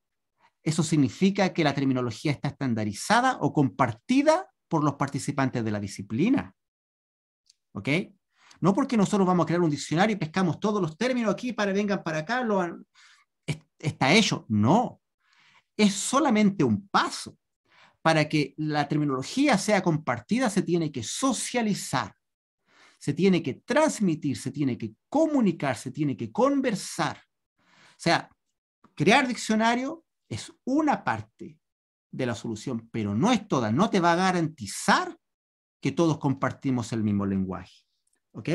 eso significa que la terminología está estandarizada o compartida por los participantes de la disciplina. ¿Ok? No porque nosotros vamos a crear un diccionario y pescamos todos los términos aquí para vengan para acá, está hecho. No. Es solamente un paso. Para que la terminología sea compartida, se tiene que socializar se tiene que transmitir, se tiene que comunicar, se tiene que conversar. O sea, crear diccionario es una parte de la solución, pero no es toda. No te va a garantizar que todos compartimos el mismo lenguaje. ¿Ok?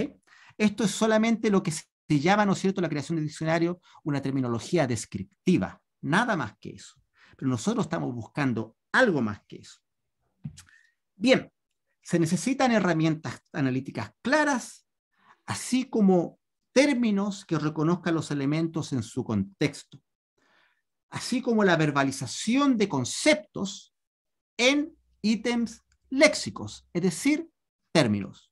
Esto es solamente lo que se llama, ¿no es cierto?, la creación de diccionario, una terminología descriptiva, nada más que eso. Pero nosotros estamos buscando algo más que eso. Bien, se necesitan herramientas analíticas claras, así como términos que reconozcan los elementos en su contexto, así como la verbalización de conceptos en ítems léxicos, es decir, términos.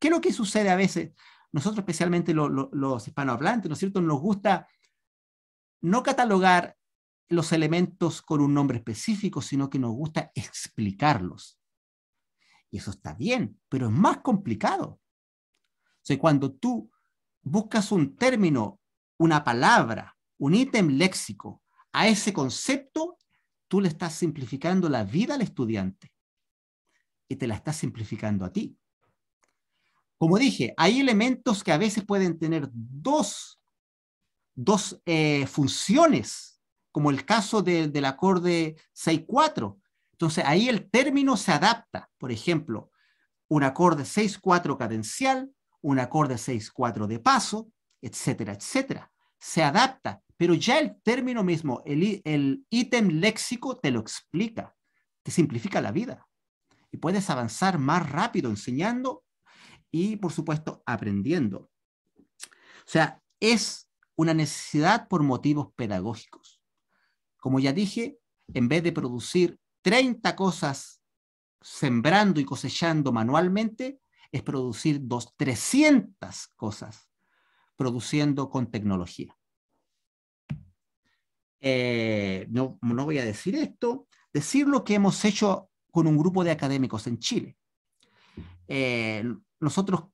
¿Qué es lo que sucede a veces? Nosotros, especialmente los hispanohablantes, ¿no es cierto?, nos gusta no catalogar los elementos con un nombre específico, sino que nos gusta explicarlos. Y eso está bien, pero es más complicado. O sea, cuando tú buscas un término, una palabra, un ítem léxico a ese concepto, tú le estás simplificando la vida al estudiante y te la estás simplificando a ti. Como dije, hay elementos que a veces pueden tener dos, dos eh, funciones, como el caso del acorde 6-4, entonces ahí el término se adapta. Por ejemplo, un acorde 6-4 cadencial, un acorde 6-4 de paso, etcétera, etcétera. Se adapta, pero ya el término mismo, el ítem léxico te lo explica, te simplifica la vida. Y puedes avanzar más rápido enseñando y, por supuesto, aprendiendo. O sea, es una necesidad por motivos pedagógicos. Como ya dije, en vez de producir 30 cosas sembrando y cosechando manualmente es producir dos, 300 cosas produciendo con tecnología. Eh, no, no voy a decir esto, decir lo que hemos hecho con un grupo de académicos en Chile. Eh, nosotros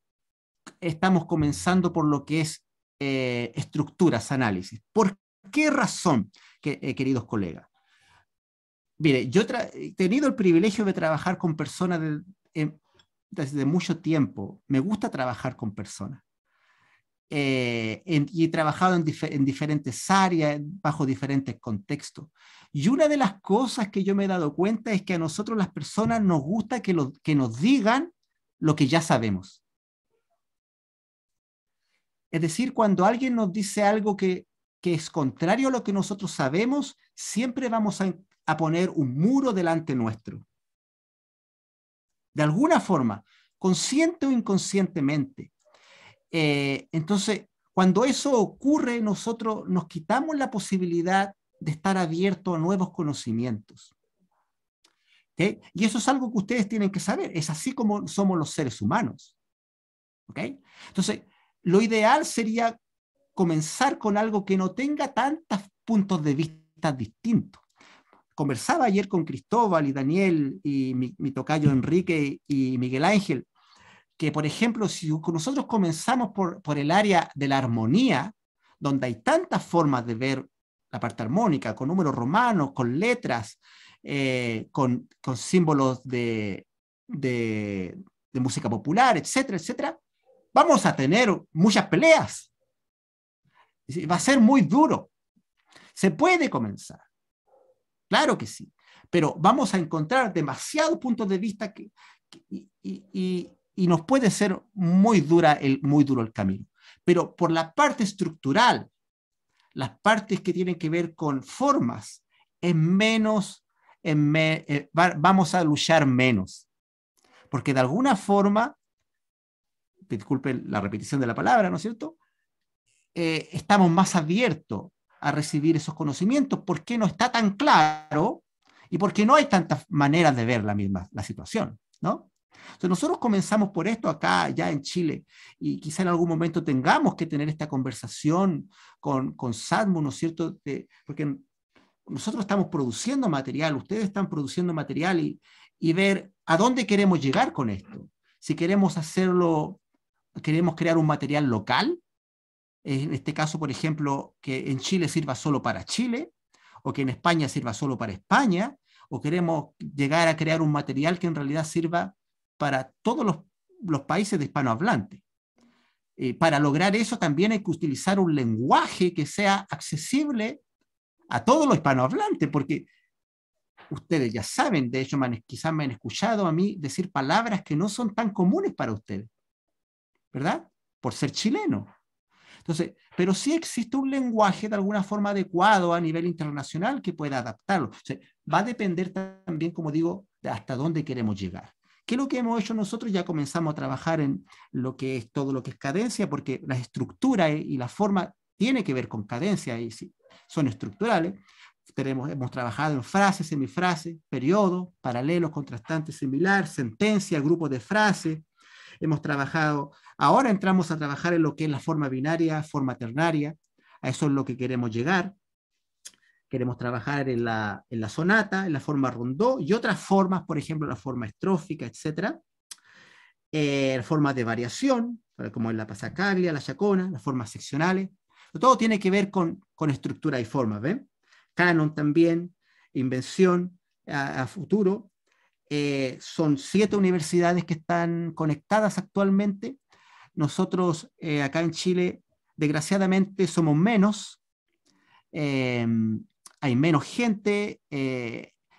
estamos comenzando por lo que es eh, estructuras, análisis. ¿Por qué razón, que, queridos colegas? Mire, yo he tenido el privilegio de trabajar con personas em, desde mucho tiempo. Me gusta trabajar con personas. Eh, y he trabajado en, diferentes áreas, bajo diferentes contextos. Y una de las cosas que yo me he dado cuenta es que a nosotros las personas nos gusta que, que nos digan lo que ya sabemos. Es decir, cuando alguien nos dice algo que, que es contrario a lo que nosotros sabemos, siempre vamos a, a poner un muro delante nuestro. De alguna forma, consciente o inconscientemente. Eh, entonces, cuando eso ocurre, nosotros nos quitamos la posibilidad de estar abierto a nuevos conocimientos. Y eso es algo que ustedes tienen que saber. Es así como somos los seres humanos. ¿Okay? Entonces, lo ideal sería comenzar con algo que no tenga tantos puntos de vista distintos. Conversaba ayer con Cristóbal y Daniel y mi, tocayo Enrique y Miguel Ángel, que por ejemplo, si nosotros comenzamos por, el área de la armonía, donde hay tantas formas de ver la parte armónica, con números romanos, con letras, eh, con, con, símbolos de, de música popular, etcétera, etcétera, vamos a tener muchas peleas. Va a ser muy duro. Se puede comenzar. Claro que sí, pero vamos a encontrar demasiados puntos de vista que, y, nos puede ser muy, dura el, muy duro el camino. Pero por la parte estructural, las partes que tienen que ver con formas, en menos, eh, vamos a luchar menos. Porque de alguna forma, disculpen la repetición de la palabra, ¿no es cierto? Eh, estamos más abiertos a recibir esos conocimientos porque no está tan claro y porque no hay tantas maneras de ver la misma la situación, ¿no? Entonces nosotros comenzamos por esto acá, ya en Chile, y quizá en algún momento tengamos que tener esta conversación con, con ¿no es cierto? porque nosotros estamos produciendo material, ustedes están produciendo material y, y ver a dónde queremos llegar con esto. Si queremos hacerlo, queremos crear un material local, en este caso, por ejemplo, que en Chile sirva solo para Chile, o que en España sirva solo para España, o queremos llegar a crear un material que en realidad sirva para todos los, países de hispanohablantes. Eh, para lograr eso también hay que utilizar un lenguaje que sea accesible a todos los hispanohablantes, porque ustedes ya saben, de hecho quizás me han escuchado a mí decir palabras que no son tan comunes para ustedes, ¿verdad? Por ser chileno. Entonces, pero sí existe un lenguaje de alguna forma adecuado a nivel internacional que pueda adaptarlo. O va a depender también, como digo, de hasta dónde queremos llegar. ¿Qué es lo que hemos hecho nosotros? Ya comenzamos a trabajar en lo que es todo lo que es cadencia, porque la estructura y la forma tiene que ver con cadencia y son estructurales. Tenemos, hemos trabajado en frases, semifrases, periodos, paralelos, contrastantes, similar, sentencia, grupos de frases, hemos trabajado, ahora entramos a trabajar en lo que es la forma binaria, forma ternaria, a eso es lo que queremos llegar. Queremos trabajar en la, sonata, en la forma rondó y otras formas, por ejemplo, la forma estrófica, etcétera. Eh, formas de variación, como es la pasacaglia, la chacona, las formas seccionales. Todo tiene que ver con, estructura y forma, ¿ven? Canon también, invención a futuro, eh, son siete universidades que están conectadas actualmente. Nosotros eh, acá en Chile, desgraciadamente, somos menos. Eh, hay menos gente.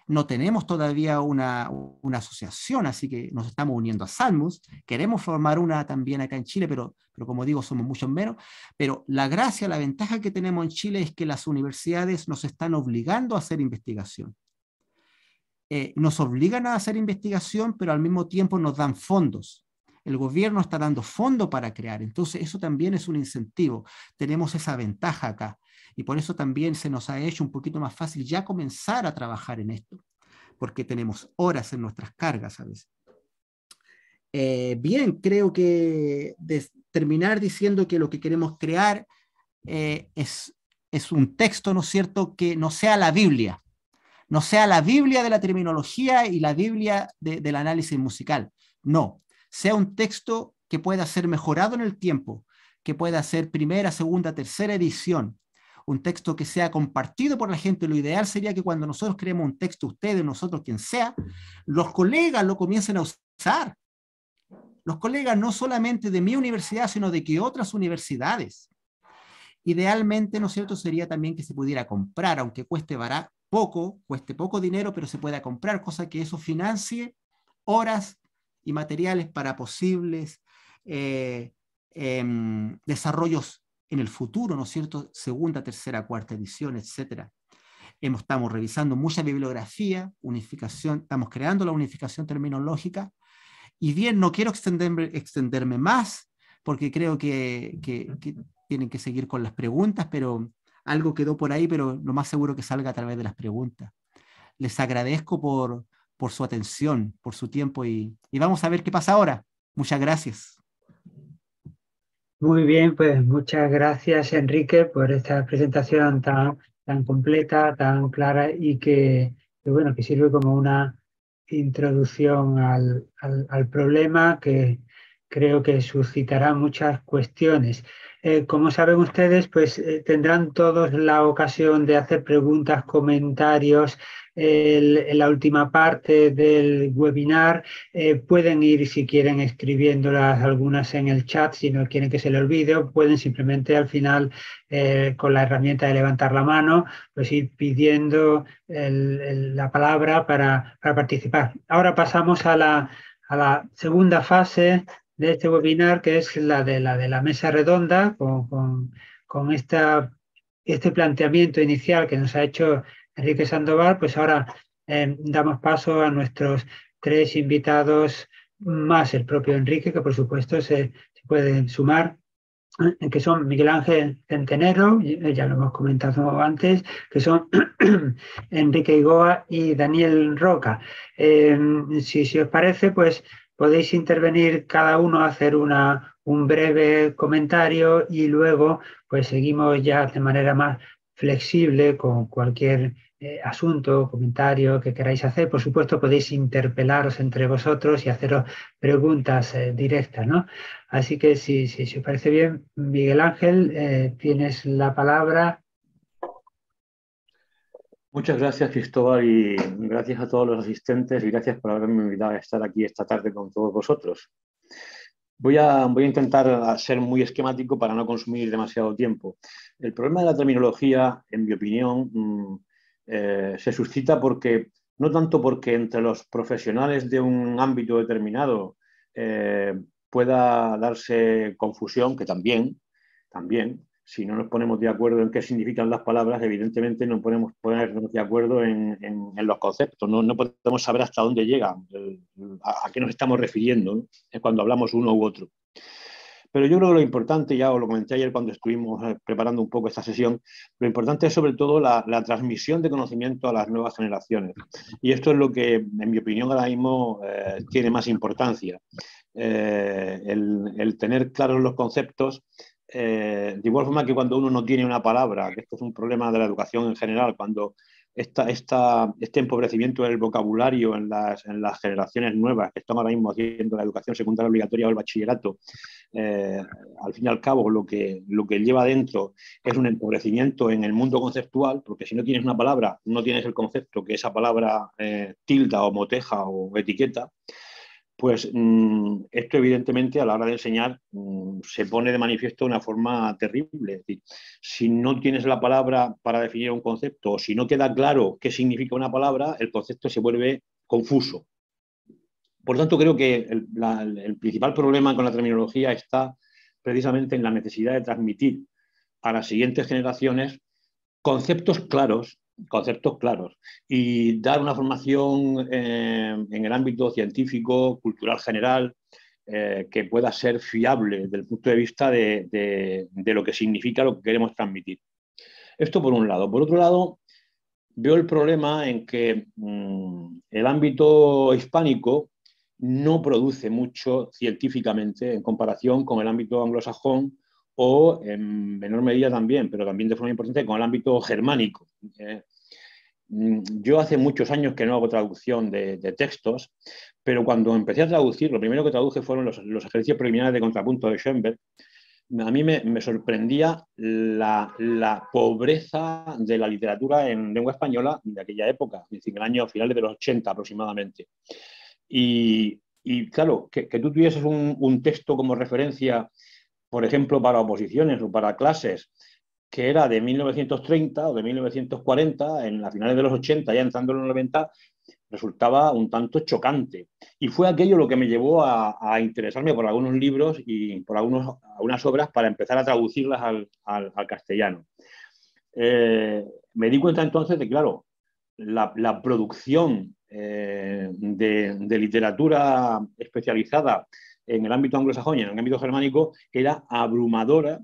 no tenemos todavía una, asociación, así que nos estamos uniendo a Salmus. Queremos formar una también acá en Chile, pero, pero como digo, somos muchos menos. Pero la gracia, la ventaja que tenemos en Chile es que las universidades nos están obligando a hacer investigación eh, nos obligan a hacer investigación, pero al mismo tiempo nos dan fondos. El gobierno está dando fondos para crear, entonces eso también es un incentivo. Tenemos esa ventaja acá y por eso también se nos ha hecho un poquito más fácil ya comenzar a trabajar en esto, porque tenemos horas en nuestras cargas a veces. Eh, bien, creo que terminar diciendo que lo que queremos crear eh, es, es un texto, ¿no es cierto?, que no sea la Biblia, no sea la Biblia de la terminología y la Biblia del análisis musical. No, sea un texto que pueda ser mejorado en el tiempo, que pueda ser primera, segunda, tercera edición, un texto que sea compartido por la gente. Lo ideal sería que cuando nosotros creemos un texto, ustedes, nosotros, quien sea, los colegas lo comiencen a usar. Los colegas no solamente de mi universidad, sino de que otras universidades. Idealmente, ¿no es cierto?, sería también que se pudiera comprar, aunque cueste barato, poco, cueste poco dinero, pero se pueda comprar, cosa que eso financie horas y materiales para posibles eh, em, desarrollos en el futuro, ¿no es cierto? Segunda, tercera, cuarta edición, etcétera. Estamos revisando mucha bibliografía, unificación, estamos creando la unificación terminológica. Y bien, no quiero extenderme, extenderme más, porque creo que tienen que seguir con las preguntas, pero algo quedó por ahí, pero lo más seguro que salga a través de las preguntas. Les agradezco por, su atención, por su tiempo y, vamos a ver qué pasa ahora. Muchas gracias. Muy bien, pues muchas gracias Enrique por esta presentación tan, tan completa, tan clara y que, bueno, que sirve como una introducción al problema que creo que suscitará muchas cuestiones. Eh, como saben ustedes, pues eh, tendrán todos la ocasión de hacer preguntas, comentarios, en la última parte del webinar. Eh, pueden ir, si quieren, escribiéndolas algunas en el chat, si no quieren que se le olvide, pueden simplemente al final, con la herramienta de levantar la mano, pues ir pidiendo la palabra para, participar. Ahora pasamos a la segunda fase de este webinar, que es la de la, de la mesa redonda, con, con, con esta, este planteamiento inicial que nos ha hecho Enrique Sandoval, pues ahora em, damos paso a nuestros tres invitados, más el propio Enrique, que por supuesto se, se sumar eh, que son Miguel Ángel Centenero, eh, ya lo hemos comentado antes, que son Enrique Igoa y Daniel Roca. Em, si, si, os parece, pues podéis intervenir cada uno, hacer una, un breve comentario y luego pues seguimos ya de manera más flexible con cualquier eh, asunto o comentario que queráis hacer. Por supuesto, podéis interpelaros entre vosotros y haceros preguntas eh, directas, ¿no? Así que si, si, os parece bien, Miguel Ángel, eh, tienes la palabra Muchas gracias Cristóbal y gracias a todos los asistentes y gracias por haberme invitado a estar aquí esta tarde con todos vosotros. Voy a, intentar ser muy esquemático para no consumir demasiado tiempo. El problema de la terminología, en mi opinión, mm, eh, se suscita porque no tanto porque entre los profesionales de un ámbito determinado eh, pueda darse confusión, que también, también, si no nos ponemos de acuerdo en qué significan las palabras, evidentemente no podemos ponernos de acuerdo en, los conceptos, no, podemos saber hasta dónde llegan, a, qué nos estamos refiriendo cuando hablamos uno u otro. Pero yo creo que lo importante, ya os lo comenté ayer cuando estuvimos eh, preparando un poco esta sesión, lo importante es sobre todo la, transmisión de conocimiento a las nuevas generaciones. Y esto es lo que, en mi opinión, ahora mismo eh, tiene más importancia. Eh, el tener claros los conceptos, eh, de igual forma que cuando uno no tiene una palabra, que esto es un problema de la educación en general, cuando esta, esta, este empobrecimiento del vocabulario en las, generaciones nuevas que están ahora mismo haciendo la educación secundaria obligatoria o el bachillerato, eh, al fin y al cabo lo que, lo que lleva dentro es un empobrecimiento en el mundo conceptual, porque si no tienes una palabra, no tienes el concepto que esa palabra eh, tilda o moteja o etiqueta pues mm, esto evidentemente a la hora de enseñar mm, se pone de manifiesto de una forma terrible. Es decir, si no tienes la palabra para definir un concepto o si no queda claro qué significa una palabra, el concepto se vuelve confuso. Por tanto, creo que el principal problema con la terminología está precisamente en la necesidad de transmitir a las siguientes generaciones conceptos claros conceptos claros y dar una formación eh, en el ámbito científico, cultural general, eh, que pueda ser fiable desde el punto de vista de, lo que significa lo que queremos transmitir. Esto por un lado. Por otro lado, veo el problema en que mm, el ámbito hispánico no produce mucho científicamente en comparación con el ámbito anglosajón o en menor medida también, pero también de forma importante con el ámbito germánico. ¿eh? Mm, yo hace muchos años que no hago traducción de, textos, pero cuando empecé a traducir, lo primero que traduje fueron los, ejercicios preliminares de contrapunto de Schoenberg. A mí me, sorprendía la, pobreza de la literatura en lengua española de aquella época, en el año finales de los 80 aproximadamente. Y, claro, que, tú tuvieses un, un texto como referencia por ejemplo, para oposiciones o para clases, que era de 1930 o de 1940, en las finales de los 80, ya entrando en los 90, resultaba un tanto chocante. Y fue aquello lo que me llevó a, interesarme por algunos libros y por algunos, algunas obras para empezar a traducirlas al, castellano. Eh, me di cuenta entonces de que, claro, la, producción eh, de literatura especializada en el ámbito anglosajón y en el ámbito germánico era abrumadora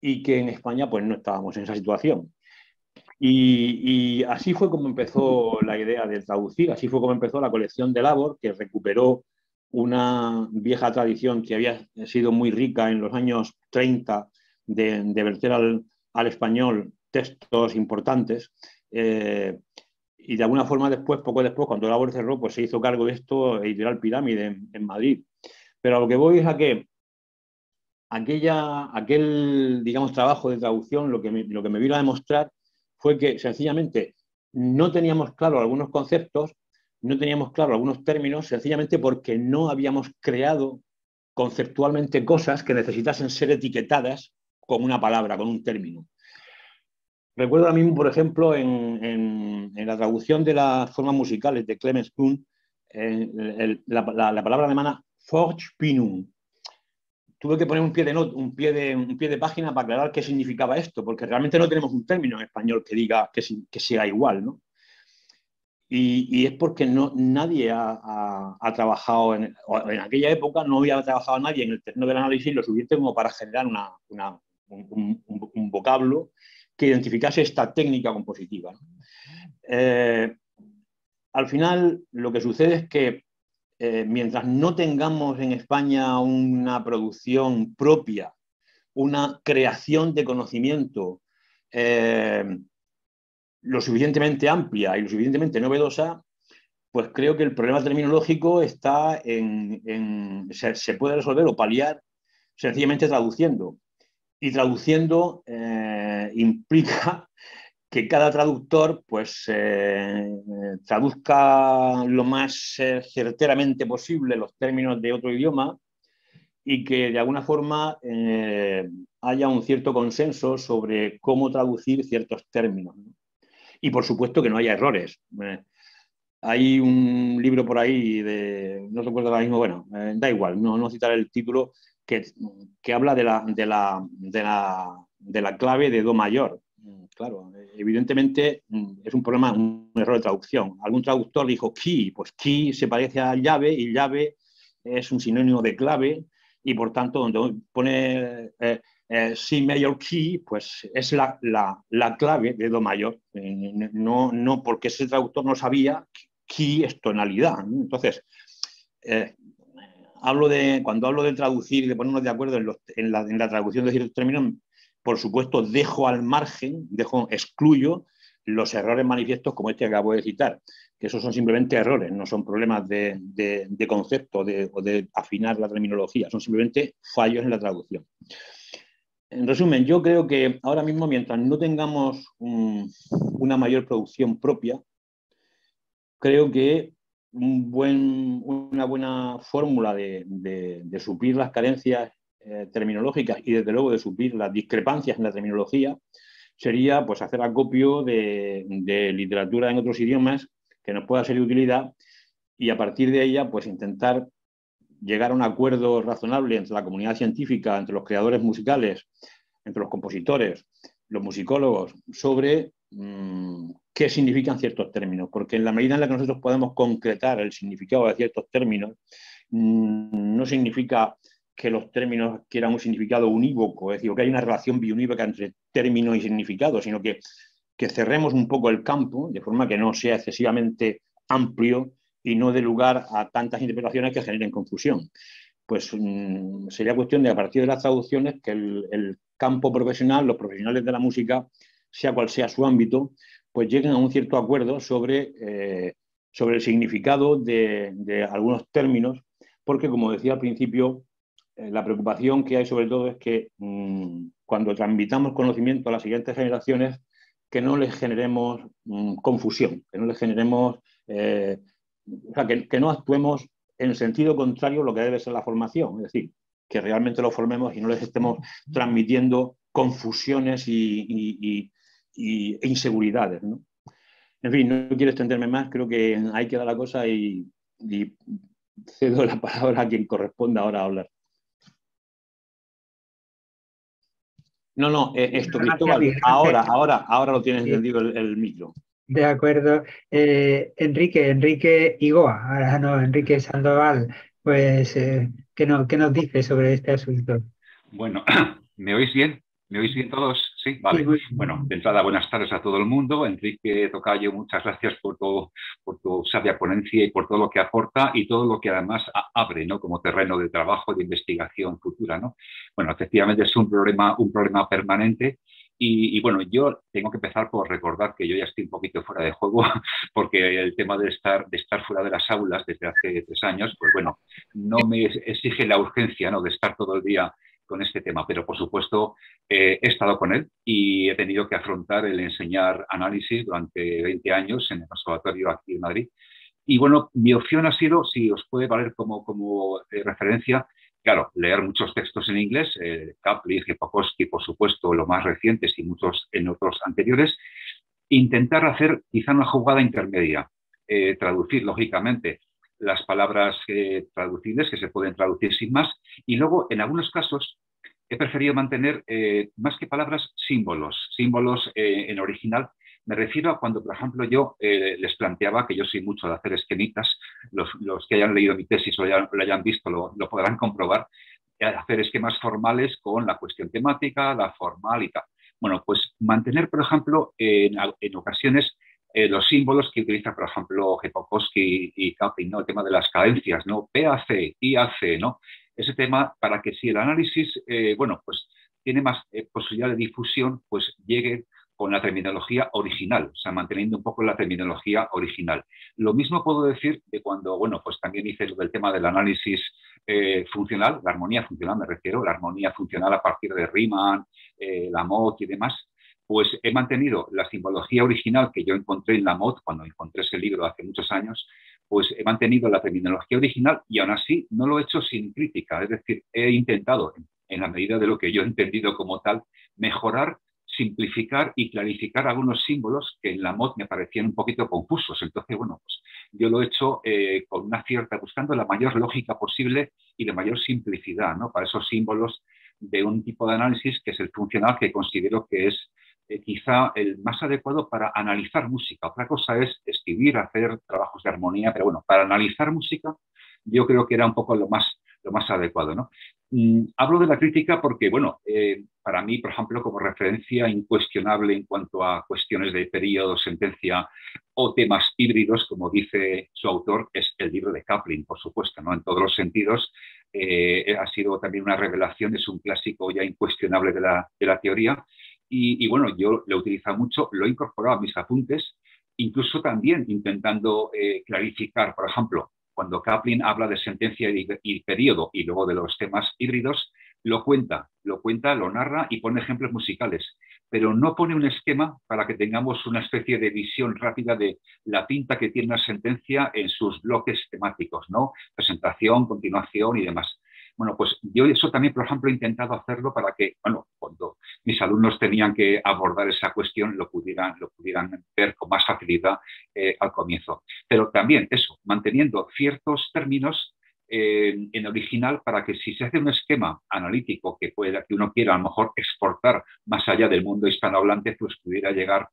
y que en España pues no estábamos en esa situación. Y, así fue como empezó la idea de traducir, así fue como empezó la colección de Labor, que recuperó una vieja tradición que había sido muy rica en los años 30 de, verter al, español textos importantes. Eh, y de alguna forma después, poco después, cuando Labor cerró, pues se hizo cargo de esto el Pirámide en Madrid. Pero a lo que voy es a que aquella, aquel, digamos, trabajo de traducción, lo que, me, lo que me vino a demostrar fue que sencillamente no teníamos claro algunos conceptos, no teníamos claro algunos términos, sencillamente porque no habíamos creado conceptualmente cosas que necesitasen ser etiquetadas con una palabra, con un término. Recuerdo a mí, por ejemplo, en, la traducción de las formas musicales de Clemens Kuhn, eh, la, palabra alemana Forge Pinum. Tuve que poner un pie de, un pie de, un pie de página para aclarar qué significaba esto, porque realmente no tenemos un término en español que diga que, que sea igual, Y, es porque no, nadie ha, trabajado, en, en, aquella época no había trabajado nadie en el término del análisis lo suficiente como para generar un, vocablo que identificase esta técnica compositiva. Eh, al final, lo que sucede es que eh, mientras no tengamos en España una producción propia, una creación de conocimiento eh, lo suficientemente amplia y lo suficientemente novedosa, pues creo que el problema terminológico está en, se, puede resolver o paliar sencillamente traduciendo. Y traduciendo eh, implica que cada traductor pues eh, traduzca lo más eh, certeramente posible los términos de otro idioma y que de alguna forma eh, haya un cierto consenso sobre cómo traducir ciertos términos. Y por supuesto que no haya errores. hay un libro por ahí de, no recuerdo ahora mismo, bueno, da igual, no, no citaré el título, que, habla de la, de la, de la, de la clave de Do mayor Mm, claro, eh, evidentemente mm, es un problema, un error de traducción. Algún traductor dijo key, pues key se parece a llave y llave es un sinónimo de clave y por tanto donde pone eh, eh si mayor key, pues es la, clave de do mayor. Eh, no, no, porque ese traductor no sabía key es tonalidad. Entonces, hablo de, cuando hablo de traducir y de ponernos de acuerdo en, la, en la traducción de ciertos términos, por supuesto, dejo al margen, dejo, excluyo los errores manifiestos como este que acabo de citar, que esos son simplemente errores, no son problemas de, concepto o de afinar la terminología, son simplemente fallos en la traducción. En resumen, yo creo que ahora mismo, mientras no tengamos una mayor producción propia, creo que una buena fórmula de, de suplir las carencias eh, terminológicas y desde luego de subir las discrepancias en la terminología, sería pues hacer acopio de, literatura en otros idiomas que nos pueda ser de utilidad y a partir de ella pues intentar llegar a un acuerdo razonable entre la comunidad científica, entre los creadores musicales, entre los compositores, los musicólogos, sobre mm, qué significan ciertos términos, porque en la medida en la que nosotros podemos concretar el significado de ciertos términos, mm, no significa que los términos quieran un significado unívoco, es decir, que hay una relación biunívoca entre término y significado, sino que, que cerremos un poco el campo de forma que no sea excesivamente amplio y no dé lugar a tantas interpretaciones que generen confusión. Pues mm, sería cuestión de, a partir de las traducciones, que el, campo profesional, los profesionales de la música, sea cual sea su ámbito, pues lleguen a un cierto acuerdo sobre, eh, sobre el significado de, algunos términos, porque como decía al principio, eh, la preocupación que hay sobre todo es que mm, cuando transmitamos conocimiento a las siguientes generaciones, que no les generemos mm, confusión, que no les generemos, eh, o sea, que, no actuemos en sentido contrario a lo que debe ser la formación, es decir, que realmente lo formemos y no les estemos transmitiendo confusiones y, inseguridades. En fin, no quiero extenderme más, creo que que dar la cosa y cedo la palabra a quien corresponda ahora a hablar. No, no, eh, esto, Cristóbal, ahora, ahora, ahora lo tienes entendido el, micro. De acuerdo. Eh, Enrique, Enrique Igoa, ahora no, Enrique Sandoval, pues, eh, ¿qué, ¿qué nos dice sobre este asunto? Bueno, ¿me oís bien? ¿Me oís bien todos? Sí, vale. Bueno, de entrada, buenas tardes a todo el mundo. Enrique Tocayo, muchas gracias por, todo, por tu sabia ponencia y por todo lo que aporta y todo lo que además abre ¿no? como terreno de trabajo, de investigación futura. ¿no? Bueno, efectivamente es un problema, un problema permanente. Y, bueno, yo tengo que empezar por recordar que yo ya estoy un poquito fuera de juego, porque el tema de estar, de estar fuera de las aulas desde hace tres años, pues bueno, no me exige la urgencia ¿no? de estar todo el día con este tema, pero por supuesto eh, he estado con él y he tenido que afrontar el enseñar análisis durante 20 años en el conservatorio aquí en Madrid. Y bueno, mi opción ha sido, si os puede valer como, como eh, referencia, claro, leer muchos textos en inglés, eh, Kaplan, por supuesto, los más recientes y muchos en otros anteriores, intentar hacer quizá una jugada intermedia, eh, traducir lógicamente las palabras eh, traducibles, que se pueden traducir sin más, y luego, en algunos casos, he preferido mantener, eh, más que palabras, símbolos, símbolos eh, en original. Me refiero a cuando, por ejemplo, yo les planteaba, que yo soy mucho de hacer esquemitas, los, que hayan leído mi tesis o lo hayan visto lo, podrán comprobar, hacer esquemas formales con la cuestión temática, la formal y Bueno, pues mantener, por ejemplo, en, en ocasiones eh, los símbolos que utilizan, por ejemplo, Jepopovsky y Kapin, ¿no? El tema de las cadencias, ¿no? PAC, IAC, ¿no? Ese tema para que si el análisis, eh, bueno, pues tiene más eh, posibilidad de difusión, pues llegue con la terminología original, o sea, manteniendo un poco la terminología original. Lo mismo puedo decir de cuando, bueno, pues también hice el tema del análisis funcional, la armonía funcional me refiero, la armonía funcional a partir de Riemann, la Lamotte y demás, pues he mantenido la simbología original que yo encontré en la MOD cuando encontré ese libro hace muchos años, pues he mantenido la terminología original y aún así no lo he hecho sin crítica, es decir, he intentado, en la medida de lo que yo he entendido como tal, mejorar, simplificar y clarificar algunos símbolos que en la MOD me parecían un poquito confusos. Entonces, bueno, pues yo lo he hecho eh, con una cierta, buscando la mayor lógica posible y la mayor simplicidad, ¿no? Para esos símbolos de un tipo de análisis que es el funcional que considero que es eh, quizá el más adecuado para analizar música. Otra cosa es escribir, hacer trabajos de armonía, pero bueno, para analizar música yo creo que era un poco lo más, lo más adecuado. Mm, hablo de la crítica porque, bueno, eh, para mí, por ejemplo, como referencia incuestionable en cuanto a cuestiones de periodo, sentencia o temas híbridos, como dice su autor, es el libro de Kaplan, por supuesto, ¿no? en todos los sentidos. Eh, ha sido también una revelación, es un clásico ya incuestionable de la teoría y, bueno, yo lo he utilizado mucho, lo he incorporado a mis apuntes, incluso también intentando eh, clarificar, por ejemplo, cuando Kaplan habla de sentencia y, periodo y luego de los temas híbridos, lo cuenta, lo cuenta, lo narra y pone ejemplos musicales, pero no pone un esquema para que tengamos una especie de visión rápida de la pinta que tiene la sentencia en sus bloques temáticos, ¿no? Presentación, continuación y demás. Bueno, pues yo eso también, por ejemplo, he intentado hacerlo para que, bueno, cuando mis alumnos tenían que abordar esa cuestión, lo pudieran, lo pudieran ver con más facilidad eh, al comienzo. Pero también eso, manteniendo ciertos términos eh, en original para que si se hace un esquema analítico que, pueda, que uno quiera a lo mejor exportar más allá del mundo hispanohablante, pues pudiera llegar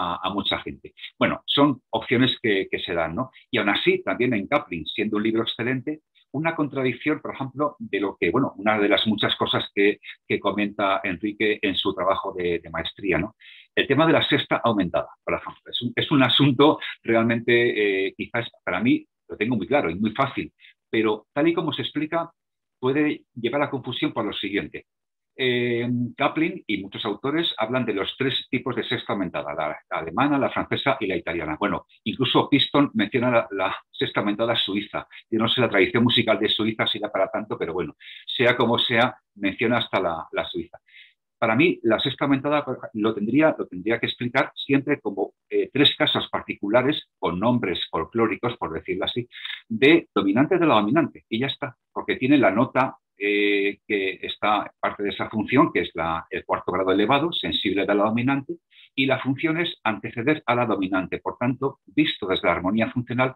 a, mucha gente. Bueno, son opciones que, se dan, ¿no? Y aún así, también en Caplin, siendo un libro excelente, una contradicción, por ejemplo, de lo que, bueno, una de las muchas cosas que, comenta Enrique en su trabajo de, maestría, ¿no? El tema de la sexta aumentada, por ejemplo. Es un, asunto realmente, eh, quizás para mí, lo tengo muy claro y muy fácil, pero tal y como se explica, puede llevar a confusión por lo siguiente eh, Kaplan y muchos autores hablan de los tres tipos de sexta aumentada, la, alemana, la francesa y la italiana. Bueno, incluso Piston menciona la, sexta aumentada suiza. Yo no sé la tradición musical de Suiza si da para tanto, pero bueno, sea como sea, menciona hasta la, suiza. Para mí, la sexta aumentada lo tendría, lo tendría que explicar siempre como eh, tres casos particulares con nombres folclóricos, por decirlo así, de dominante de la dominante. Y ya está, porque tiene la nota eh, que está parte de esa función, que es el cuarto grado elevado, sensible de la dominante, y la función es anteceder a la dominante. Por tanto, visto desde la armonía funcional,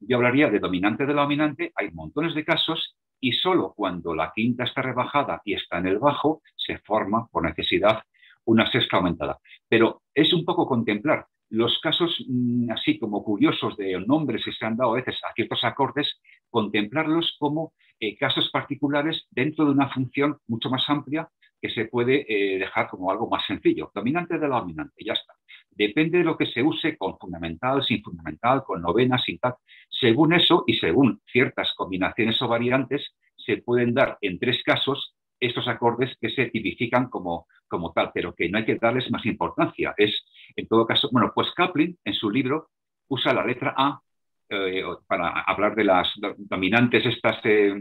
yo hablaría de dominante de la dominante, hay montones de casos, y solo cuando la quinta está rebajada y está en el bajo, se forma por necesidad una sexta aumentada. Pero es un poco contemplar los casos mm, así como curiosos de nombres que se han dado a veces a ciertos acordes, contemplarlos como eh, casos particulares dentro de una función mucho más amplia que se puede eh, dejar como algo más sencillo, dominante de la dominante, ya está. Depende de lo que se use con fundamental, sin fundamental, con novena, sin tal. Según eso y según ciertas combinaciones o variantes, se pueden dar en tres casos estos acordes que se tipifican como, como tal, pero que no hay que darles más importancia. Es, en todo caso, bueno, pues Kaplan en su libro usa la letra A eh, para hablar de las dominantes estas eh,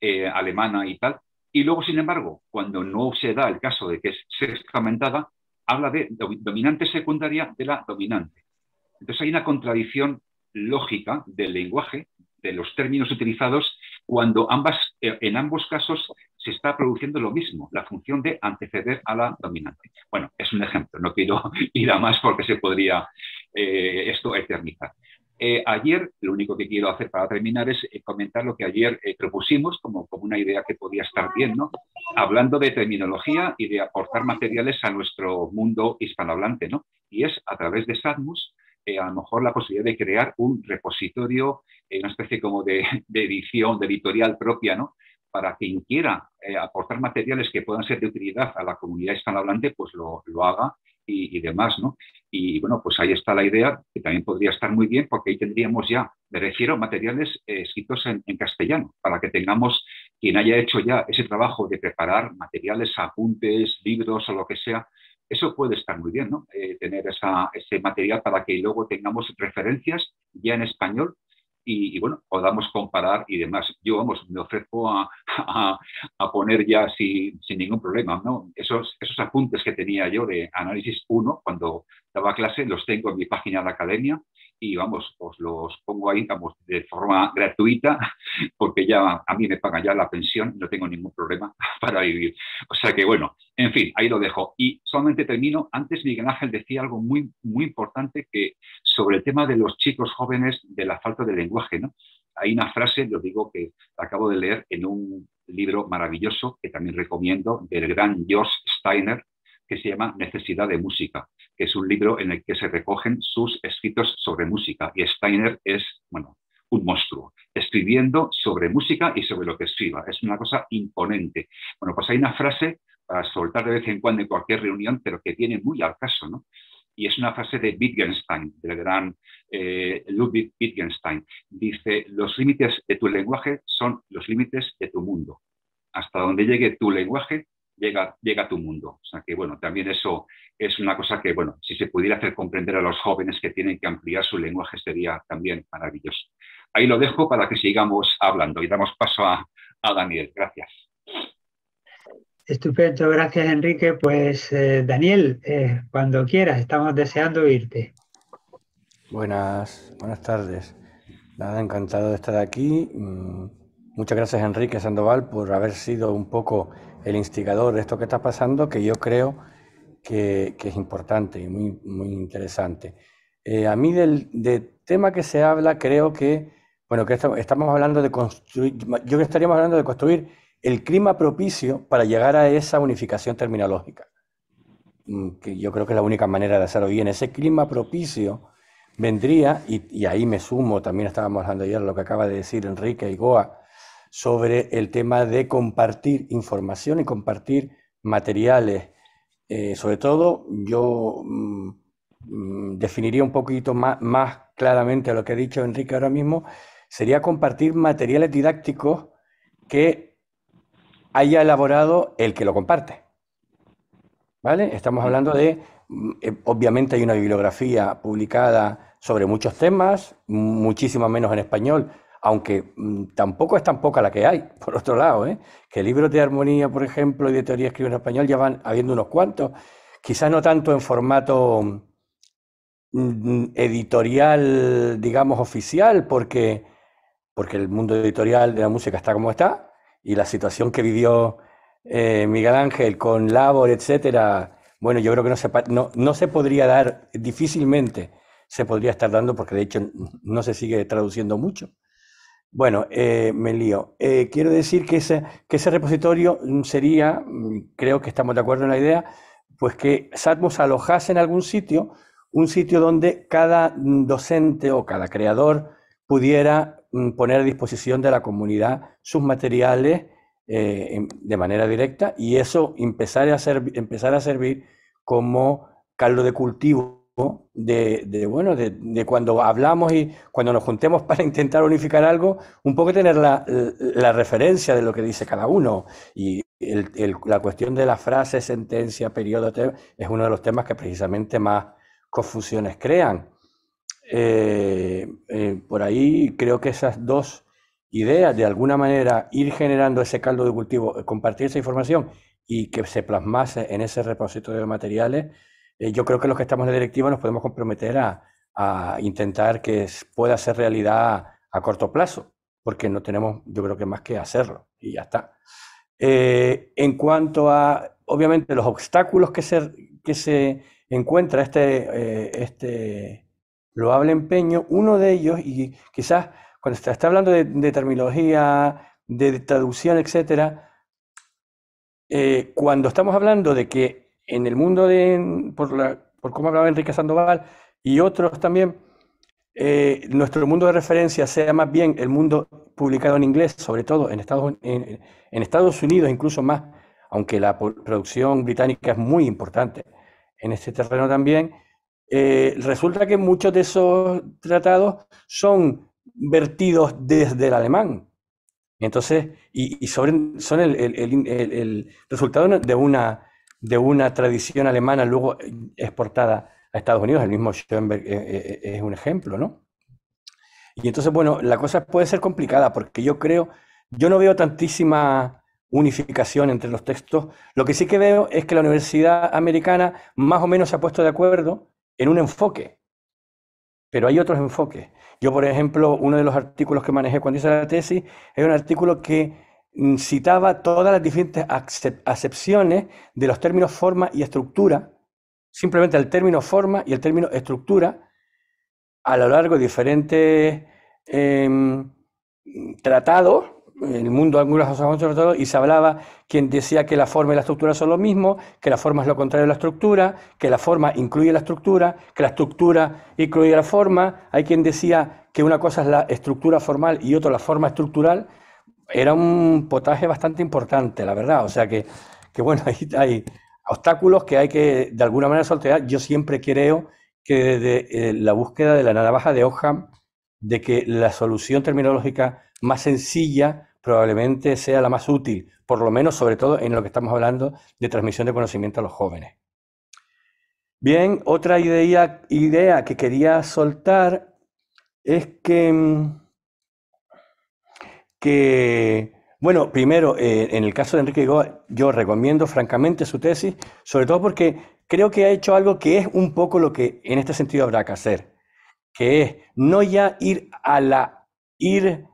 eh, alemana y tal, y luego, sin embargo, cuando no se da el caso de que es aumentada, habla de dominante secundaria de la dominante. Entonces hay una contradicción lógica del lenguaje, de los términos utilizados cuando ambas, eh, en ambos casos se está produciendo lo mismo, la función de anteceder a la dominante. Bueno, es un ejemplo, no quiero ir a más porque se podría eh, esto eternizar. Eh, ayer, lo único que quiero hacer para terminar es comentar lo que ayer propusimos como, como una idea que podía estar bien, Hablando de terminología y de aportar materiales a nuestro mundo hispanohablante, ¿no? Y es a través de SADMUS eh, a lo mejor la posibilidad de crear un repositorio, eh, una especie como de, edición, de editorial propia, ¿no? Para quien quiera eh, aportar materiales que puedan ser de utilidad a la comunidad hispanohablante, pues lo, haga y, demás, ¿no? Y bueno, pues ahí está la idea, que también podría estar muy bien, porque ahí tendríamos ya, me refiero, materiales escritos en castellano, para que tengamos quien haya hecho ya ese trabajo de preparar materiales, apuntes, libros o lo que sea, eso puede estar muy bien, ¿no? Eh, tener ese material para que luego tengamos referencias ya en español y, bueno, podamos comparar y demás. Yo, vamos, me ofrezco a, poner ya sin, ningún problema, ¿no? Esos, esos apuntes que tenía yo de análisis 1 cuando daba clase, los tengo en mi página de la academia y vamos, os los pongo ahí vamos, de forma gratuita porque ya a mí me pagan ya la pensión, no tengo ningún problema para vivir. O sea que bueno, en fin, ahí lo dejo. Y solamente termino, antes Miguel Ángel decía algo muy, muy importante que sobre el tema de los chicos jóvenes de la falta de lenguaje, ¿no? Hay una frase, lo digo que acabo de leer en un libro maravilloso que también recomiendo del gran George Steiner, que se llama Necesidad de Música, que es un libro en el que se recogen sus escritos sobre música. Y Steiner es, bueno, un monstruo, escribiendo sobre música y sobre lo que escriba. Es una cosa imponente. Bueno, pues hay una frase para soltar de vez en cuando en cualquier reunión, pero que viene muy al caso, ¿no? Y es una frase de Wittgenstein, del gran eh, Ludwig Wittgenstein. Dice, los límites de tu lenguaje son los límites de tu mundo. Hasta donde llegue tu lenguaje, llega, a tu mundo. O sea que, bueno, también eso es una cosa que, bueno, si se pudiera hacer comprender a los jóvenes que tienen que ampliar su lenguaje sería también maravilloso. Ahí lo dejo para que sigamos hablando y damos paso a, Daniel. Gracias. Estupendo, gracias Enrique. Pues eh, Daniel, eh, cuando quieras, estamos deseando irte. Buenas, buenas tardes. Nada, encantado de estar aquí. Mm, muchas gracias Enrique Sandoval por haber sido un poco el instigador de esto que está pasando, que yo creo que, es importante y muy, muy interesante. Eh, a mí del, tema que se habla, creo que, bueno, que estamos hablando de construir, yo que estaríamos hablando de construir el clima propicio para llegar a esa unificación terminológica, mm, que yo creo que es la única manera de hacerlo en Ese clima propicio vendría, y, ahí me sumo, también estábamos hablando ayer lo que acaba de decir Enrique y Goa, sobre el tema de compartir información y compartir materiales. Eh, sobre todo, yo mm, definiría un poquito más, más claramente lo que ha dicho Enrique ahora mismo, sería compartir materiales didácticos que haya elaborado el que lo comparte. ¿Vale? Estamos hablando de, mm, eh, obviamente hay una bibliografía publicada sobre muchos temas, muchísimo menos en español, aunque mm, tampoco es tan poca la que hay, por otro lado, ¿eh? que libros de armonía, por ejemplo, y de teoría escrita en español ya van habiendo unos cuantos, quizás no tanto en formato mm, mm, editorial, digamos, oficial, porque, porque el mundo editorial de la música está como está, y la situación que vivió eh, Miguel Ángel con Labor, etcétera, bueno, yo creo que no se, no se podría dar difícilmente se podría estar dando porque de hecho no se sigue traduciendo mucho. Bueno, eh, me lío. Eh, quiero decir que ese, repositorio mm, sería, mm, creo que estamos de acuerdo en la idea, pues que Satmos alojase en algún sitio, un sitio donde cada mm, docente o cada creador pudiera poner a disposición de la comunidad sus materiales eh, de manera directa y eso empezar a, empezar a servir como caldo de cultivo de, bueno, de, cuando hablamos y cuando nos juntemos para intentar unificar algo, un poco tener la, referencia de lo que dice cada uno. Y la cuestión de la frase, sentencia, periodo, es uno de los temas que precisamente más confusiones crean. Eh, eh, por ahí creo que esas dos ideas, de alguna manera, ir generando ese caldo de cultivo, compartir esa información y que se plasmase en ese repositorio de materiales, eh, yo creo que los que estamos en la directiva nos podemos comprometer a, intentar que pueda ser realidad a corto plazo, porque no tenemos, yo creo que más que hacerlo, y ya está. Eh, en cuanto a, obviamente, los obstáculos que se, que se encuentra este, eh, este loable empeño, uno de ellos, y quizás cuando se está hablando de, terminología, de, traducción, etc., cuando estamos hablando de que en el mundo de, por, la, por cómo hablaba Enrique Sandoval y otros también, eh, nuestro mundo de referencia sea más bien el mundo publicado en inglés, sobre todo en Estados, en, Estados Unidos, incluso más, aunque la producción británica es muy importante en este terreno también, eh, resulta que muchos de esos tratados son vertidos desde el alemán. Entonces, y, y sobre, son el, el, el, el resultado de una de una tradición alemana luego exportada a Estados Unidos. El mismo Schoenberg eh, eh, eh, es un ejemplo, ¿no? Y entonces, bueno, la cosa puede ser complicada porque yo creo, yo no veo tantísima unificación entre los textos. Lo que sí que veo es que la universidad americana más o menos se ha puesto de acuerdo en un enfoque, pero hay otros enfoques. Yo, por ejemplo, uno de los artículos que manejé cuando hice la tesis es un artículo que citaba todas las diferentes acepciones de los términos forma y estructura, simplemente el término forma y el término estructura, a lo largo de diferentes em, tratados, en el mundo anglosajón sobre y se hablaba quien decía que la forma y la estructura son lo mismo, que la forma es lo contrario de la estructura, que la forma incluye la estructura, que la estructura incluye la forma, hay quien decía que una cosa es la estructura formal y otra la forma estructural, era un potaje bastante importante, la verdad. O sea que, bueno, hay, hay, obstáculos que hay que de alguna manera soltar. Yo siempre creo que desde eh, la búsqueda de la navaja de hoja, de que la solución terminológica más sencilla probablemente sea la más útil, por lo menos sobre todo en lo que estamos hablando de transmisión de conocimiento a los jóvenes. Bien, otra idea, idea que quería soltar es que mm, que, bueno, primero, eh, en el caso de Enrique Goa, yo recomiendo francamente su tesis, sobre todo porque creo que ha hecho algo que es un poco lo que en este sentido habrá que hacer, que es no ya ir a la, ir,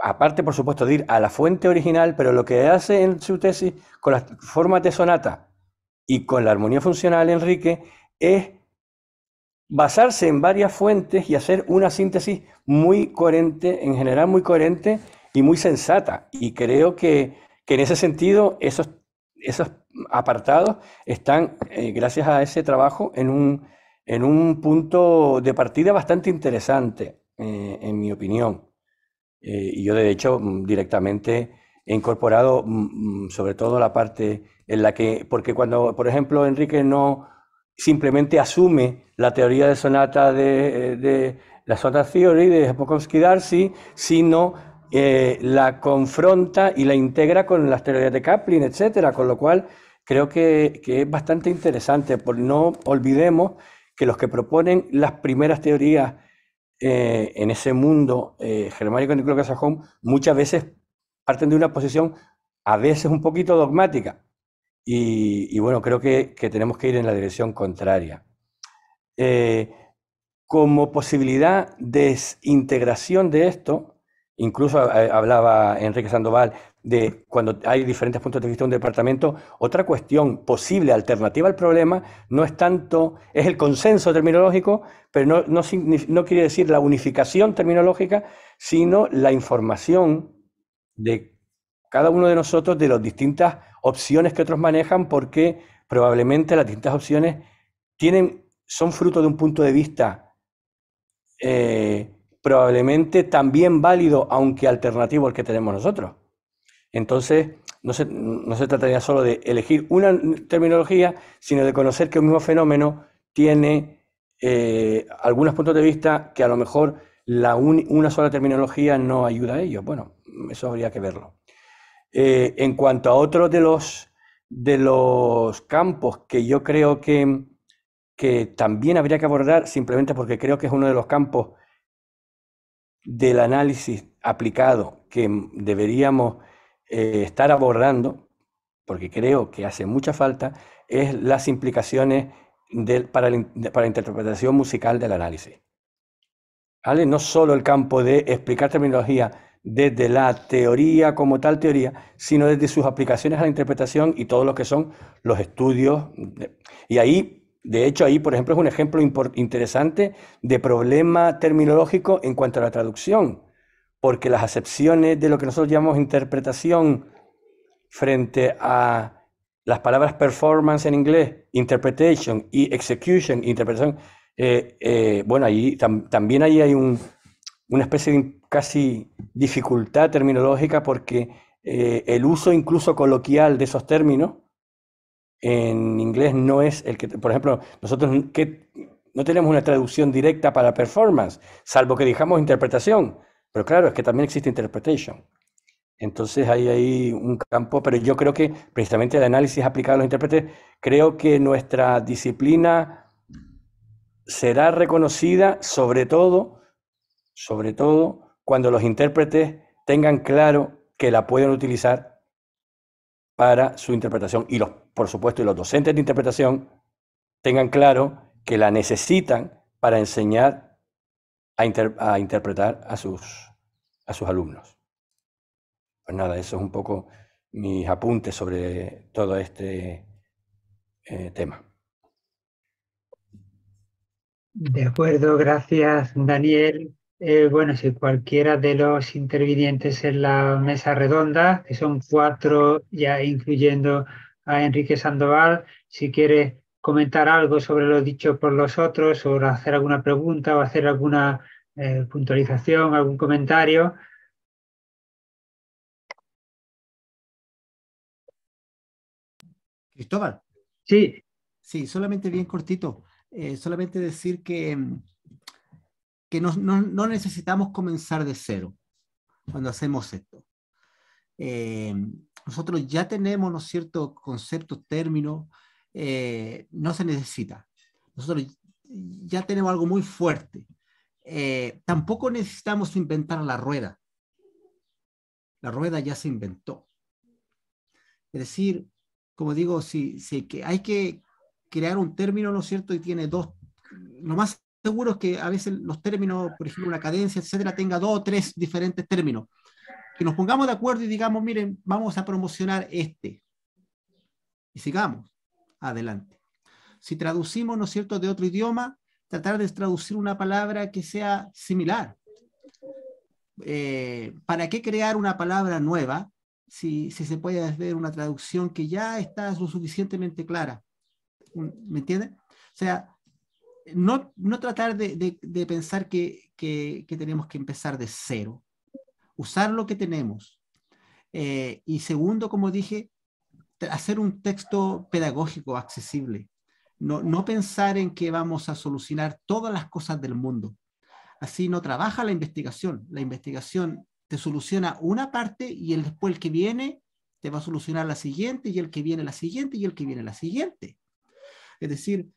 aparte por supuesto de ir a la fuente original, pero lo que hace en su tesis con la forma de sonata y con la armonía funcional, Enrique, es basarse en varias fuentes y hacer una síntesis muy coherente, en general muy coherente, y muy sensata. Y creo que, que en ese sentido esos, esos apartados están, eh, gracias a ese trabajo, en un, en un punto de partida bastante interesante, eh, en mi opinión. Eh, y yo, de hecho, mm, directamente he incorporado mm, mm, sobre todo la parte en la que, porque cuando, por ejemplo, Enrique no simplemente asume la teoría de sonata de, de la sonata theory de Pokowski-Darcy, sino eh, la confronta y la integra con las teorías de Kaplan, etcétera, con lo cual creo que, es bastante interesante. Por no olvidemos que los que proponen las primeras teorías eh, en ese mundo eh, germánico germánico sajón muchas veces parten de una posición a veces un poquito dogmática. Y, bueno, creo que, tenemos que ir en la dirección contraria. Eh, como posibilidad de desintegración de esto, Incluso eh, hablaba Enrique Sandoval de cuando hay diferentes puntos de vista de un departamento, otra cuestión posible, alternativa al problema, no es tanto, es el consenso terminológico, pero no, no, quiere decir la unificación terminológica, sino la información de cada uno de nosotros de las distintas opciones que otros manejan, porque probablemente las distintas opciones tienen, son fruto de un punto de vista. Eh, probablemente también válido, aunque alternativo al que tenemos nosotros. Entonces, no se, trataría solo de elegir una terminología, sino de conocer que un mismo fenómeno tiene eh, algunos puntos de vista que a lo mejor una sola terminología no ayuda a ello. Bueno, eso habría que verlo. Eh, en cuanto a otro de los, de los campos que yo creo que, que también habría que abordar, simplemente porque creo que es uno de los campos del análisis aplicado que deberíamos eh, estar abordando, porque creo que hace mucha falta, es las implicaciones del, para, la, interpretación musical del análisis. No solo el campo de explicar terminología desde la teoría como tal teoría, sino desde sus aplicaciones a la interpretación y todo lo que son los estudios. Y ahí de hecho, ahí, por ejemplo, es un ejemplo interesante de problema terminológico en cuanto a la traducción, porque las acepciones de lo que nosotros llamamos interpretación frente a las palabras performance en inglés, interpretation y execution, interpretación, eh, eh, bueno, ahí también ahí hay una especie de casi dificultad terminológica porque eh, el uso incluso coloquial de esos términos en inglés no es el que, por ejemplo, nosotros que, no tenemos una traducción directa para performance, salvo que dejamos interpretación, pero claro, es que también existe interpretation. Entonces hay ahí un campo, pero yo creo que precisamente el análisis aplicado a los intérpretes, creo que nuestra disciplina será reconocida sobre todo, sobre todo cuando los intérpretes tengan claro que la pueden utilizar para su interpretación y los, por supuesto, y los docentes de interpretación tengan claro que la necesitan para enseñar a, interpretar a sus, a sus alumnos. Pues nada, eso es un poco mis apuntes sobre todo este eh, tema. De acuerdo, gracias Daniel eh, bueno, si cualquiera de los intervinientes en la mesa redonda, que son cuatro, ya incluyendo a Enrique Sandoval, si quiere comentar algo sobre lo dicho por los otros o hacer alguna pregunta o hacer alguna eh, puntualización, algún comentario. Cristóbal. Sí. Sí, solamente bien cortito. Eh, solamente decir que mm, que no, no, no necesitamos comenzar de cero cuando hacemos esto. Eh, nosotros ya tenemos, ¿no es cierto?, conceptos, términos, eh, no se necesita. Nosotros ya tenemos algo muy fuerte. Eh, tampoco necesitamos inventar la rueda. La rueda ya se inventó. Es decir, como digo, si, si que hay que crear un término, ¿no es cierto?, y tiene dos, lo más seguro que a veces los términos, por ejemplo, una cadencia, etcétera, tenga dos o tres diferentes términos. Que nos pongamos de acuerdo y digamos, miren, vamos a promocionar este. Y sigamos adelante. Si traducimos, ¿no es cierto?, de otro idioma, tratar de traducir una palabra que sea similar. Eh, ¿Para qué crear una palabra nueva si, si, se puede hacer una traducción que ya está lo suficientemente clara? ¿Me entienden? O sea, no, tratar de, pensar que, tenemos que empezar de cero, usar lo que tenemos. Eh, y segundo, como dije, hacer un texto pedagógico accesible. No, no pensar en que vamos a solucionar todas las cosas del mundo. Así no trabaja la investigación. La investigación te soluciona una parte y el, después el que viene te va a solucionar la siguiente y el que viene la siguiente y el que viene la siguiente. Es decir,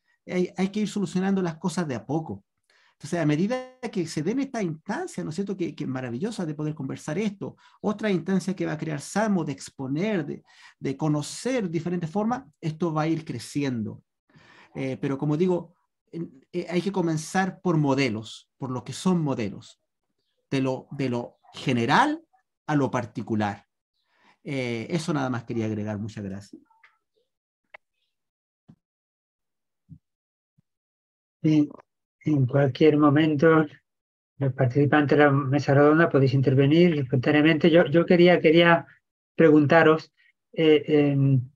hay, que ir solucionando las cosas de a poco. Entonces, a medida que se den estas instancias, ¿no es cierto?, que, maravillosa de poder conversar esto, otra instancia que va a crear Samo, de exponer, de, conocer diferentes formas, esto va a ir creciendo. Eh, pero como digo, eh, hay que comenzar por modelos, por lo que son modelos, de lo, de lo general a lo particular. Eh, eso nada más quería agregar. Muchas gracias. En, cualquier momento, los participantes de la mesa redonda podéis intervenir espontáneamente. Yo, yo quería, quería preguntaros eh, em,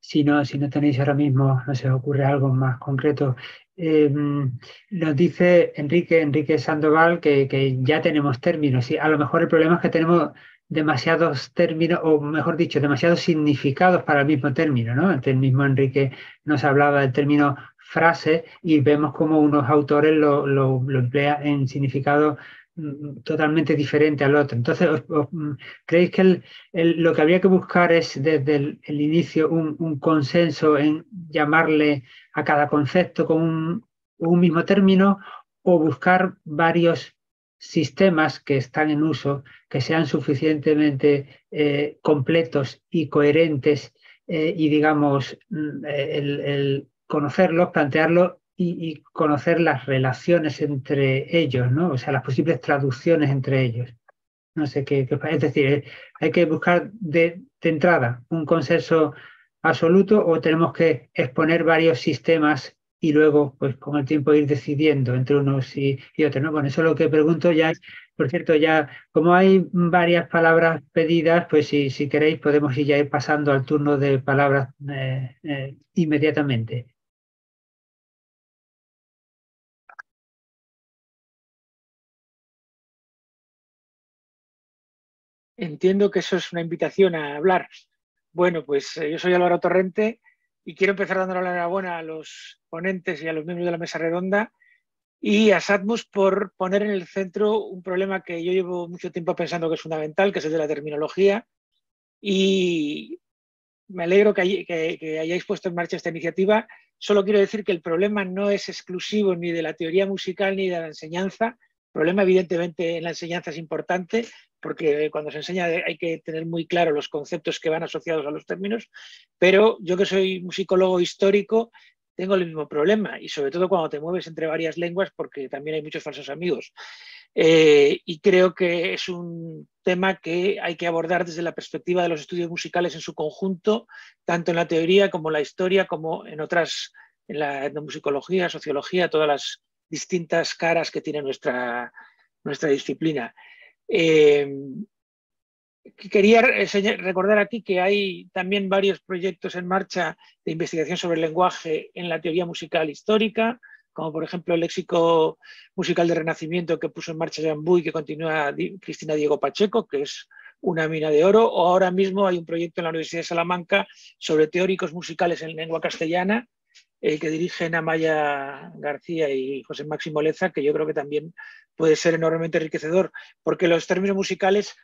si, no, si no tenéis ahora mismo, no se os ocurre algo más concreto. Em, nos dice Enrique, Enrique Sandoval, que, que, ya tenemos términos. Y a lo mejor el problema es que tenemos demasiados términos, o mejor dicho, demasiados significados para el mismo término, ¿no? el mismo Enrique nos hablaba del término frase y vemos como unos autores lo, lo, emplean en significado mm, totalmente diferente al otro. Entonces, ¿os, mm, creéis que lo que habría que buscar es desde el, inicio un, consenso en llamarle a cada concepto con un, mismo término o buscar varios sistemas que están en uso, que sean suficientemente eh, completos y coherentes eh, y, digamos, mm, el, conocerlos, plantearlos y, conocer las relaciones entre ellos, ¿no? O sea, las posibles traducciones entre ellos. No sé qué, es decir, eh, hay que buscar de, entrada un consenso absoluto o tenemos que exponer varios sistemas y luego, pues con el tiempo, ir decidiendo entre unos y, otros. ¿no? Bueno, eso es lo que pregunto ya. Por cierto, ya como hay varias palabras pedidas, pues si, queréis podemos ir ya ir pasando al turno de palabras eh, eh, inmediatamente. Entiendo que eso es una invitación a hablar. Bueno, pues eh, yo soy Álvaro Torrente y quiero empezar dándole la enhorabuena a los ponentes y a los miembros de la mesa redonda y a Satmos por poner en el centro un problema que yo llevo mucho tiempo pensando que es fundamental, que es el de la terminología. Y me alegro que, que hayáis puesto en marcha esta iniciativa. Solo quiero decir que el problema no es exclusivo ni de la teoría musical ni de la enseñanza. El problema, evidentemente, en la enseñanza es importante, porque cuando se enseña hay que tener muy claro los conceptos que van asociados a los términos, pero yo que soy musicólogo histórico, tengo el mismo problema, y sobre todo cuando te mueves entre varias lenguas, porque también hay muchos falsos amigos. Eh, y creo que es un tema que hay que abordar desde la perspectiva de los estudios musicales en su conjunto, tanto en la teoría como en la historia, como en otras, en la etnomusicología, sociología, todas las distintas caras que tiene nuestra, nuestra disciplina. Eh, quería recordar aquí que hay también varios proyectos en marcha de investigación sobre el lenguaje en la teoría musical histórica, como por ejemplo el léxico musical de Renacimiento que puso en marcha Jean Bouy, que continúa Cristina Diego Pacheco, que es una mina de oro, o ahora mismo hay un proyecto en la Universidad de Salamanca sobre teóricos musicales en lengua castellana, el que dirigen Amaya García y José Máximo Leza, que yo creo que también puede ser enormemente enriquecedor, porque los términos musicales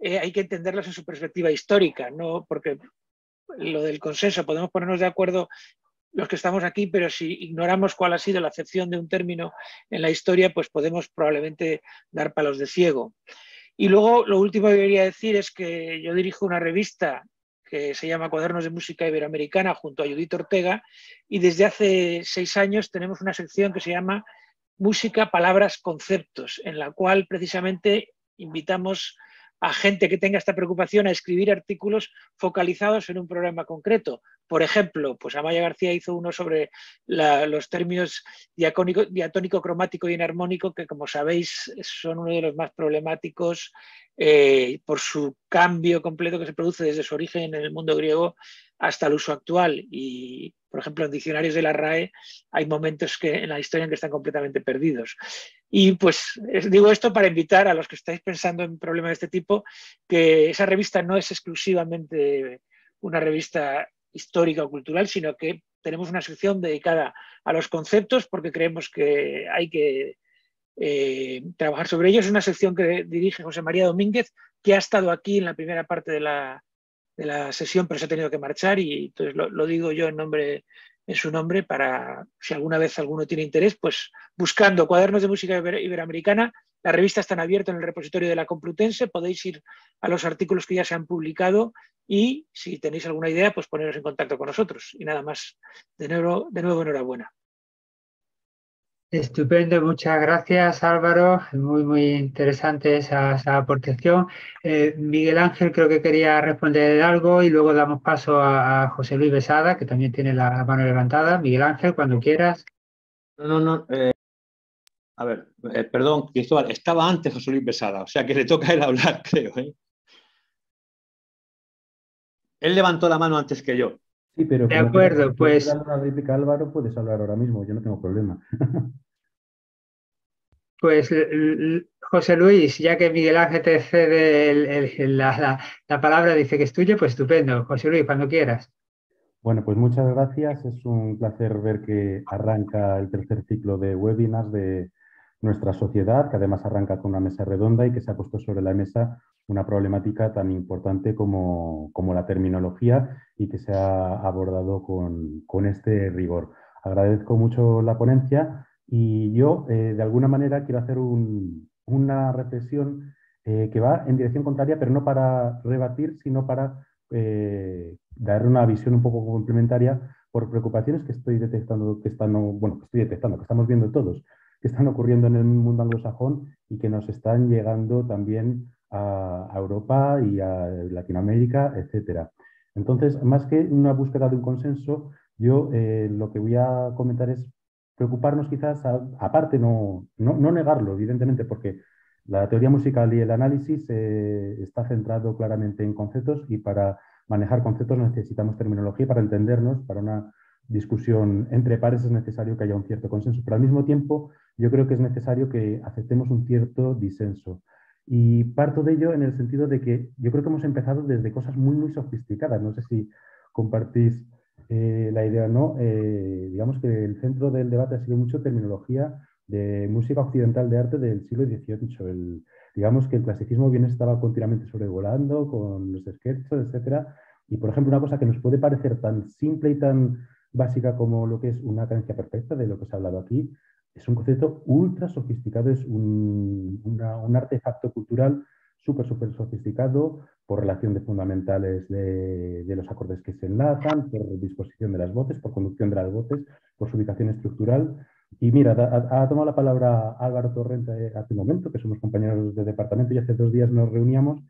eh, hay que entenderlos en su perspectiva histórica, no porque lo del consenso, podemos ponernos de acuerdo los que estamos aquí, pero si ignoramos cuál ha sido la acepción de un término en la historia, pues podemos probablemente dar palos de ciego. Y luego lo último que quería decir es que yo dirijo una revista que se llama Cuadernos de Música Iberoamericana junto a Judith Ortega y desde hace seis años tenemos una sección que se llama Música, Palabras, Conceptos, en la cual precisamente invitamos a gente que tenga esta preocupación a escribir artículos focalizados en un programa concreto. Por ejemplo, pues Amaya García hizo uno sobre los términos diatónico, cromático y enarmónico, que como sabéis son uno de los más problemáticos eh, por su cambio completo que se produce desde su origen en el mundo griego hasta el uso actual. Y, por ejemplo, en diccionarios de la RAE hay momentos que, en la historia en que están completamente perdidos. Y pues digo esto para invitar a los que estáis pensando en problemas de este tipo, que esa revista no es exclusivamente una revista histórica o cultural, sino que tenemos una sección dedicada a los conceptos porque creemos que hay que eh, trabajar sobre ello. Es una sección que dirige José María Domínguez, que ha estado aquí en la primera parte de la, sesión, pero se ha tenido que marchar y entonces lo, digo yo en nombre en su nombre para si alguna vez alguno tiene interés, pues buscando cuadernos de música iberoamericana, la revista está abierto en el repositorio de la Complutense, podéis ir a los artículos que ya se han publicado y si tenéis alguna idea, pues poneros en contacto con nosotros. Y nada más, de nuevo, de nuevo enhorabuena. Estupendo, muchas gracias Álvaro, muy muy interesante esa, aportación. Eh, Miguel Ángel creo que quería responder algo y luego damos paso a, José Luis Besada, que también tiene la, mano levantada. Miguel Ángel, cuando quieras. No, no, no. Eh, a ver, eh, perdón, Cristóbal, estaba antes José Luis Besada, o sea que le toca él hablar, creo. Él levantó la mano antes que yo. Sí, pero. De acuerdo, pues. Si Álvaro, puedes hablar ahora mismo, yo no tengo problema. Pues José Luis, ya que Miguel Ángel te cede la, palabra, dice que es tuyo, pues estupendo. José Luis, cuando quieras. Bueno, pues muchas gracias. Es un placer ver que arranca el tercer ciclo de webinars de nuestra sociedad, que además arranca con una mesa redonda y que se ha puesto sobre la mesa una problemática tan importante como, la terminología y que se ha abordado con, este rigor. Agradezco mucho la ponencia y yo, eh, de alguna manera, quiero hacer una reflexión eh, que va en dirección contraria, pero no para rebatir, sino para eh, dar una visión un poco complementaria por preocupaciones que estoy detectando, que están, bueno, que estoy detectando, que estamos viendo todos, que están ocurriendo en el mundo anglosajón y que nos están llegando también a, Europa y a Latinoamérica, etc. Entonces, más que una búsqueda de un consenso, yo eh, lo que voy a comentar es preocuparnos quizás, aparte, no, no, negarlo, evidentemente, porque la teoría musical y el análisis eh, está centrado claramente en conceptos y para manejar conceptos necesitamos terminología para entendernos, para una discusión entre pares es necesario que haya un cierto consenso, pero al mismo tiempo yo creo que es necesario que aceptemos un cierto disenso. Y parto de ello en el sentido de que yo creo que hemos empezado desde cosas muy, muy sofisticadas. No sé si compartís eh, la idea o no. Eh, digamos que el centro del debate ha sido mucho terminología de música occidental de arte del siglo XVIII. digamos que el clasicismo bien estaba continuamente sobrevolando con los esquetos, etc., Y, por ejemplo, una cosa que nos puede parecer tan simple y tan básica como lo que es una cadencia perfecta, de lo que se ha hablado aquí, es un concepto ultra sofisticado, es un, un artefacto cultural súper, súper sofisticado por relación de fundamentales de, los acordes que se enlazan, por disposición de las voces, por conducción de las voces, por su ubicación estructural. Y mira, ha, tomado la palabra Álvaro Torrente hace un momento, que somos compañeros de departamento y hace dos días nos reuníamos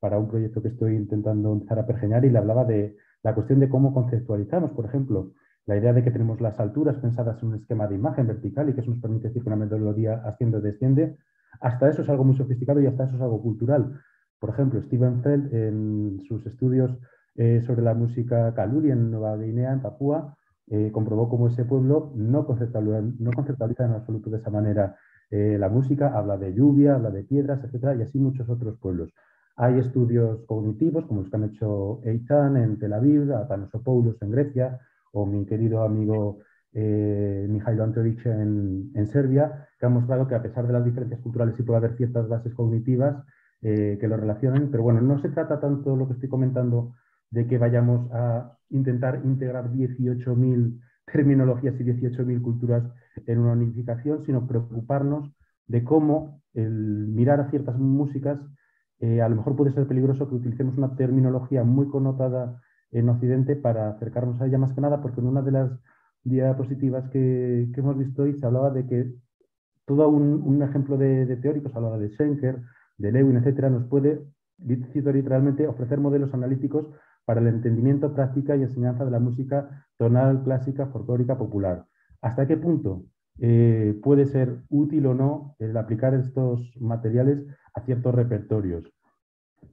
para un proyecto que estoy intentando empezar a pergeñar y le hablaba de la cuestión de cómo conceptualizamos, por ejemplo, la idea de que tenemos las alturas pensadas en un esquema de imagen vertical y que eso nos permite decir que una metodología asciende-desciende, hasta eso es algo muy sofisticado y hasta eso es algo cultural. Por ejemplo, Steven Feld en sus estudios eh, sobre la música Kaluri en Nueva Guinea, en Papúa, eh, comprobó cómo ese pueblo no conceptualiza, en absoluto de esa manera eh, la música, habla de lluvia, habla de piedras, etcétera, y así muchos otros pueblos. Hay estudios cognitivos, como los que han hecho Eitan en Tel Aviv, Atanosopoulos en Grecia, o mi querido amigo eh, Mijailo en, Serbia, que ha mostrado que a pesar de las diferencias culturales sí puede haber ciertas bases cognitivas eh, que lo relacionen, pero bueno, no se trata tanto lo que estoy comentando de que vayamos a intentar integrar 18.000 terminologías y 18.000 culturas en una unificación, sino preocuparnos de cómo el mirar a ciertas músicas eh, a lo mejor puede ser peligroso que utilicemos una terminología muy connotada en Occidente para acercarnos a ella más que nada, porque en una de las diapositivas que, hemos visto hoy se hablaba de que todo un, ejemplo de, teóricos, hablaba de Schenker, de Lewin, etcétera, nos puede, literalmente, ofrecer modelos analíticos para el entendimiento, práctica y enseñanza de la música tonal, clásica, folclórica, popular. ¿Hasta qué punto eh, puede ser útil o no el aplicar estos materiales a ciertos repertorios?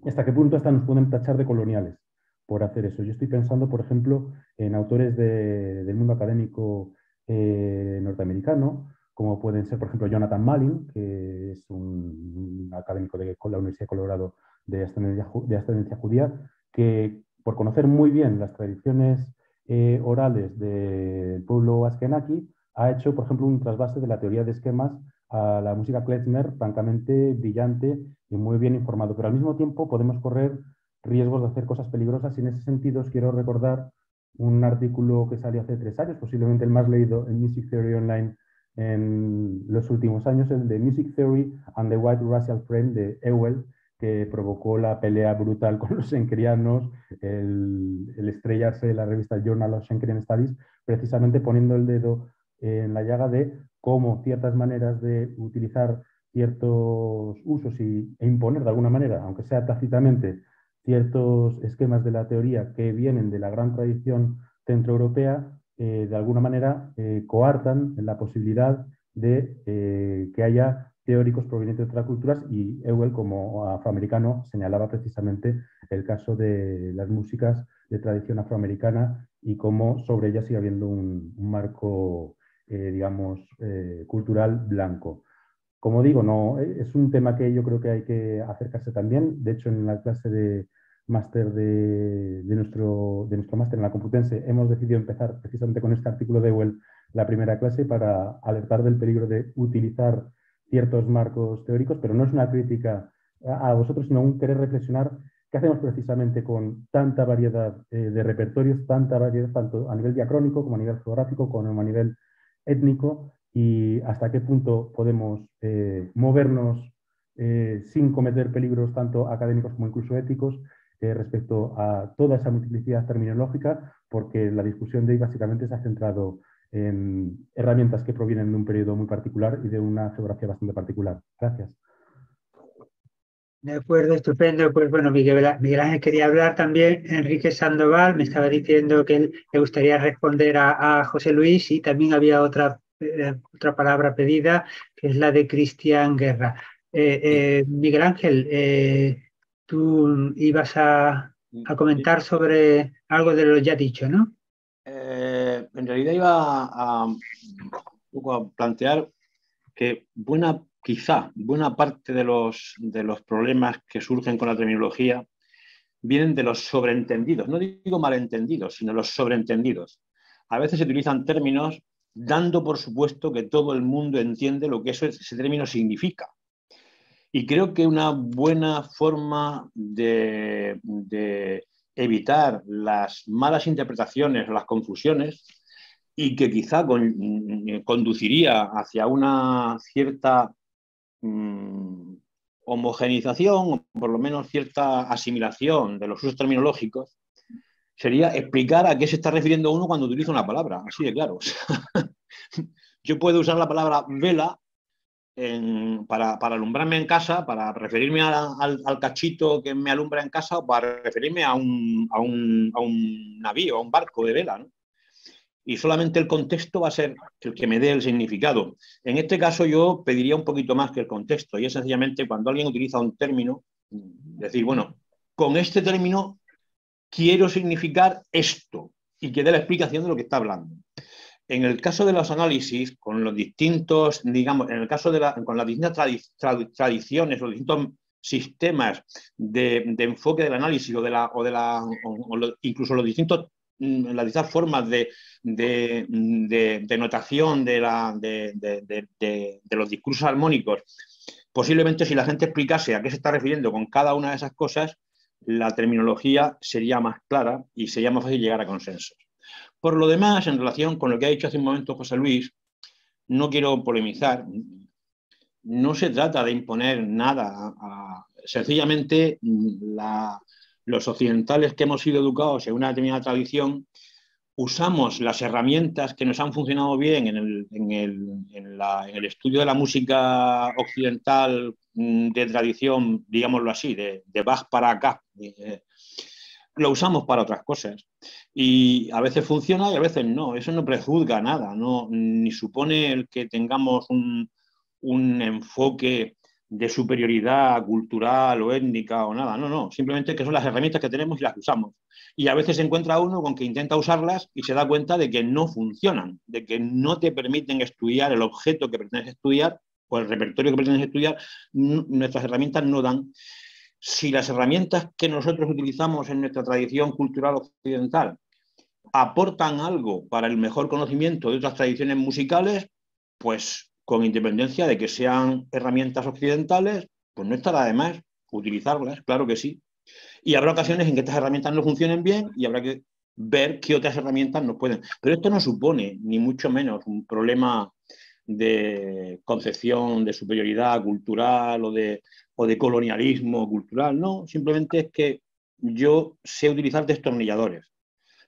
¿Hasta qué punto hasta nos pueden tachar de coloniales? por hacer eso. Yo estoy pensando, por ejemplo, en autores del mundo académico eh, norteamericano, como pueden ser, por ejemplo, Jonathan Malin, que es un, académico de la Universidad de Colorado de ascendencia, judía, que por conocer muy bien las tradiciones eh, orales del pueblo askenaki, ha hecho, por ejemplo, un trasvase de la teoría de esquemas a la música klezmer, francamente brillante y muy bien informado, pero al mismo tiempo podemos correr riesgos de hacer cosas peligrosas y en ese sentido os quiero recordar un artículo que salió hace tres años, posiblemente el más leído en Music Theory Online en los últimos años, el de Music Theory and the White Racial Frame de Ewell, que provocó la pelea brutal con los encrianos, el, estrellarse de la revista Journal of Encrian Studies, precisamente poniendo el dedo en la llaga de cómo ciertas maneras de utilizar ciertos usos y, e imponer de alguna manera, aunque sea tácitamente, ciertos esquemas de la teoría que vienen de la gran tradición centroeuropea, eh, de alguna manera eh, coartan la posibilidad de eh, que haya teóricos provenientes de otras culturas y Ewell como afroamericano señalaba precisamente el caso de las músicas de tradición afroamericana y cómo sobre ellas sigue habiendo un, un marco, digamos, cultural blanco como digo, no, eh, es un tema que yo creo que hay que acercarse también. De hecho, en la clase de máster de, nuestro, de nuestro máster en la Complutense hemos decidido empezar precisamente con este artículo de Well, la primera clase, para alertar del peligro de utilizar ciertos marcos teóricos, pero no es una crítica a vosotros, sino un querer reflexionar qué hacemos precisamente con tanta variedad eh, de repertorios, tanta variedad tanto a nivel diacrónico como a nivel geográfico, como a nivel étnico, y hasta qué punto podemos eh, movernos eh, sin cometer peligros tanto académicos como incluso éticos eh, respecto a toda esa multiplicidad terminológica, porque la discusión de hoy básicamente se ha centrado en herramientas que provienen de un periodo muy particular y de una geografía bastante particular. Gracias. De acuerdo, estupendo. Pues bueno, Miguel, Ángel quería hablar también. Enrique Sandoval me estaba diciendo que él, le gustaría responder a, a, José Luis y también había otra eh, otra palabra pedida, que es la de Cristian Guerra. Eh, eh, Miguel Ángel, tú ibas a, comentar sobre algo de lo ya dicho, ¿no? en realidad iba a, a plantear que buena, quizá buena parte de los, de los problemas que surgen con la terminología vienen de los sobreentendidos, no digo malentendidos, sino los sobreentendidos. A veces se utilizan términos dando por supuesto que todo el mundo entiende lo que ese término significa. Y creo que una buena forma de, evitar las malas interpretaciones, las confusiones, y que quizá mm, conduciría hacia una cierta mm, homogenización o por lo menos cierta asimilación de los usos terminológicos, sería explicar a qué se está refiriendo uno cuando utiliza una palabra, así de claro. yo puedo usar la palabra vela para, alumbrarme en casa, para referirme al, cachito que me alumbra en casa o para referirme a un, a un, a un navío, a un barco de vela. Y solamente el contexto va a ser el que me dé el significado. En este caso yo pediría un poquito más que el contexto y es sencillamente cuando alguien utiliza un término, decir, bueno, con este término quiero significar esto y que dé la explicación de lo que está hablando. En el caso de los análisis, con los distintos, digamos, en el caso de la, con las distintas tradiciones o distintos sistemas de, enfoque del análisis o de la, o de la incluso los distintos mm, las distintas formas de, notación de, los discursos armónicos. Posiblemente si la gente explicase a qué se está refiriendo con cada una de esas cosas, la terminología sería más clara y sería más fácil llegar a consensos. Por lo demás, en relación con lo que ha dicho hace un momento José Luis, no quiero polemizar, no se trata de imponer nada, sencillamente los occidentales que hemos sido educados en una determinada tradición, usamos las herramientas que nos han funcionado bien en el estudio de la música occidental Mm, de tradición, digámoslo así, de, de Bach para acá. Eh, lo usamos para otras cosas y a veces funciona y a veces no. Eso no prejuzga nada, no, ni supone que tengamos un, un enfoque de superioridad cultural o étnica o nada, no, no, simplemente que son las herramientas que tenemos y las usamos. Y a veces se encuentra uno con que intenta usarlas y se da cuenta de que no funcionan, de que no te permiten estudiar el objeto que pretendes estudiar o el repertorio que pretendes estudiar, nuestras herramientas no dan. Si las herramientas que nosotros utilizamos en nuestra tradición cultural occidental aportan algo para el mejor conocimiento de otras tradiciones musicales, pues con independencia de que sean herramientas occidentales, pues no estará de más utilizarlas, claro que sí. Y habrá ocasiones en que estas herramientas no funcionen bien y habrá que ver qué otras herramientas nos pueden. Pero esto no supone, ni mucho menos, un problema de concepción de superioridad cultural o de, de colonialismo cultural, no, simplemente es que yo sé utilizar destornilladores.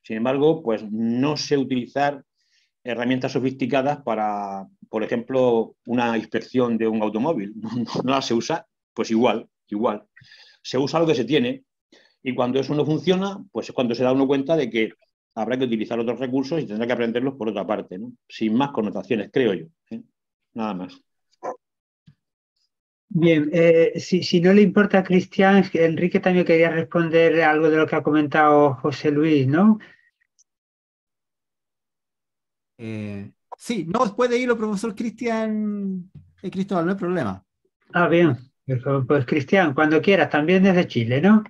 Sin embargo, pues no sé utilizar herramientas sofisticadas para, por ejemplo, una inspección de un automóvil. No, la se usa, pues igual, igual. Se usa lo que se tiene y cuando eso no funciona, pues es cuando se da uno cuenta de que habrá que utilizar otros recursos y tendrá que aprenderlos por otra parte, ¿no? sin más connotaciones, creo yo. ¿eh? Nada más. Bien, eh, si, no le importa a Cristian, Enrique también quería responder algo de lo que ha comentado José Luis, ¿no? Eh, sí, no, puede ir irlo, profesor Cristian Cristóbal, no hay problema. Ah, bien, pues, pues Cristian, cuando quieras, también desde Chile, ¿no?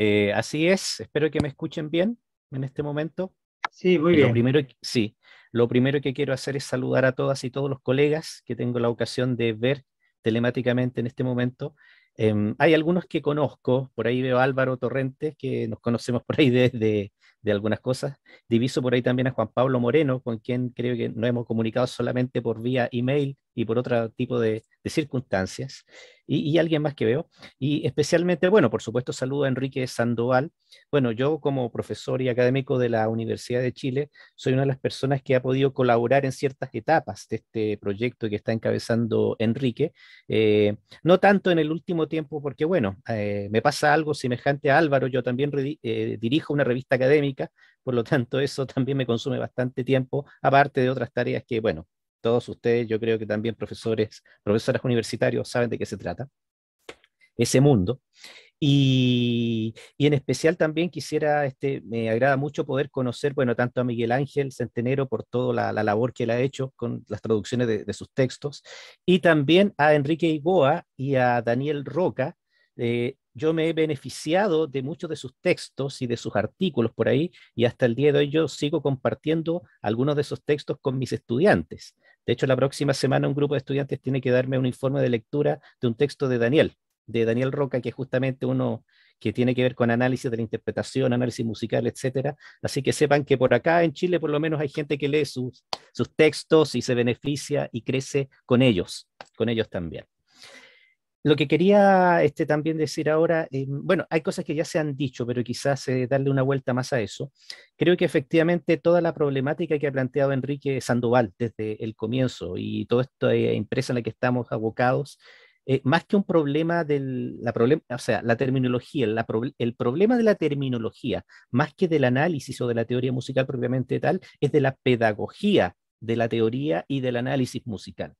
Eh, así es, espero que me escuchen bien en este momento. Sí, muy bien. Lo primero, sí, lo primero que quiero hacer es saludar a todas y todos los colegas que tengo la ocasión de ver telemáticamente en este momento. Em, hay algunos que conozco, por ahí veo a Álvaro Torrentes, que nos conocemos por ahí desde de, algunas cosas. Diviso por ahí también a Juan Pablo Moreno, con quien creo que no hemos comunicado solamente por vía email y por otro tipo de, circunstancias, y, alguien más que veo. Y especialmente, bueno, por supuesto, saludo a Enrique Sandoval. Bueno, yo como profesor y académico de la Universidad de Chile, soy una de las personas que ha podido colaborar en ciertas etapas de este proyecto que está encabezando Enrique. Eh, no tanto en el último tiempo, porque bueno, eh, me pasa algo semejante a Álvaro, yo también eh, dirijo una revista académica, por lo tanto, eso también me consume bastante tiempo, aparte de otras tareas que, bueno, todos ustedes, yo creo que también profesores, profesoras universitarios saben de qué se trata, ese mundo. Y, y, en especial también quisiera, este, me agrada mucho poder conocer, bueno, tanto a Miguel Ángel Centenero por toda la, la labor que él ha hecho con las traducciones de, sus textos, y también a Enrique Iboa y a Daniel Roca, eh, yo me he beneficiado de muchos de sus textos y de sus artículos por ahí, y hasta el día de hoy yo sigo compartiendo algunos de esos textos con mis estudiantes. De hecho, la próxima semana un grupo de estudiantes tiene que darme un informe de lectura de un texto de Daniel, de Daniel Roca, que es justamente uno que tiene que ver con análisis de la interpretación, análisis musical, etcétera. Así que sepan que por acá en Chile por lo menos hay gente que lee sus textos y se beneficia y crece con ellos, con ellos también. Lo que quería este, también decir ahora, eh, bueno, hay cosas que ya se han dicho, pero quizás eh, darle una vuelta más a eso. Creo que efectivamente toda la problemática que ha planteado Enrique Sandoval desde el comienzo y toda esta eh, empresa en la que estamos abocados, eh, más que un problema de la o sea, la terminología, el problema de la terminología, más que del análisis o de la teoría musical propiamente tal, es de la pedagogía de la teoría y del análisis musical.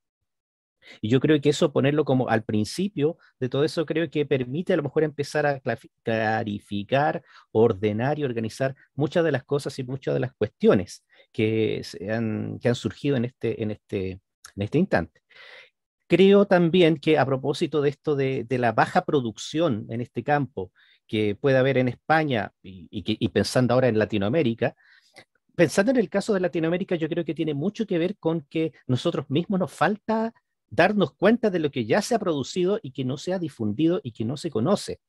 Y yo creo que eso ponerlo como al principio de todo eso, creo que permite a lo mejor empezar a clarificar, ordenar y organizar muchas de las cosas y muchas de las cuestiones que, se han, que han surgido en este, en, este, en este instante. Creo también que a propósito de esto de, de la baja producción en este campo que puede haber en España y, y, y pensando ahora en Latinoamérica, pensando en el caso de Latinoamérica, yo creo que tiene mucho que ver con que nosotros mismos nos falta darnos cuenta de lo que ya se ha producido y que no se ha difundido y que no se conoce.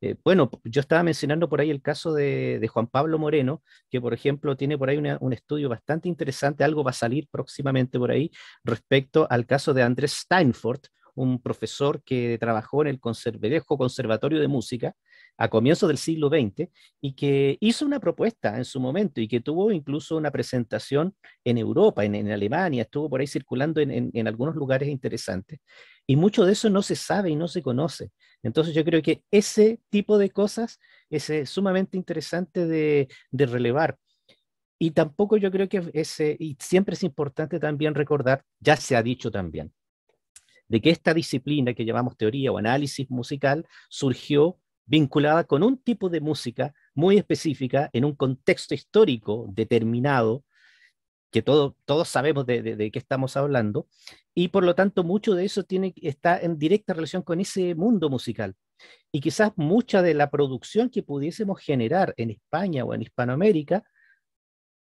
Eh, bueno, yo estaba mencionando por ahí el caso de, Juan Pablo Moreno, que por ejemplo tiene por ahí un estudio bastante interesante, algo va a salir próximamente por ahí, respecto al caso de Andrés Steinfort, un profesor que trabajó en el Conservatorio de Música a comienzos del siglo XX y que hizo una propuesta en su momento y que tuvo incluso una presentación en Europa, en, Alemania, estuvo por ahí circulando en, algunos lugares interesantes. Y mucho de eso no se sabe y no se conoce. Entonces yo creo que ese tipo de cosas es eh, sumamente interesante de, relevar. Y tampoco yo creo que ese, eh, y siempre es importante también recordar, ya se ha dicho también, de que esta disciplina que llamamos teoría o análisis musical surgió vinculada con un tipo de música muy específica en un contexto histórico determinado, que todo, todos sabemos de, de, qué estamos hablando, y por lo tanto mucho de eso tiene, está en directa relación con ese mundo musical. Y quizás mucha de la producción que pudiésemos generar en España o en Hispanoamérica,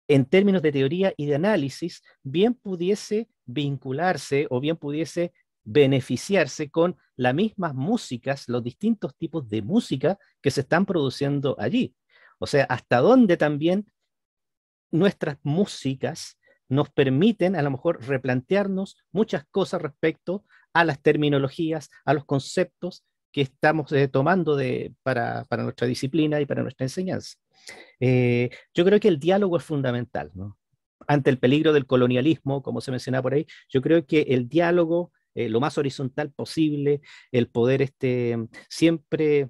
en términos de teoría y de análisis, bien pudiese vincularse o bien pudiese beneficiarse con las mismas músicas, los distintos tipos de música que se están produciendo allí. O sea, hasta dónde también nuestras músicas nos permiten a lo mejor replantearnos muchas cosas respecto a las terminologías, a los conceptos que estamos eh, tomando para, nuestra disciplina y para nuestra enseñanza. Eh, yo creo que el diálogo es fundamental, ¿no? Ante el peligro del colonialismo, como se menciona por ahí, yo creo que el diálogo, eh, lo más horizontal posible, el poder este, siempre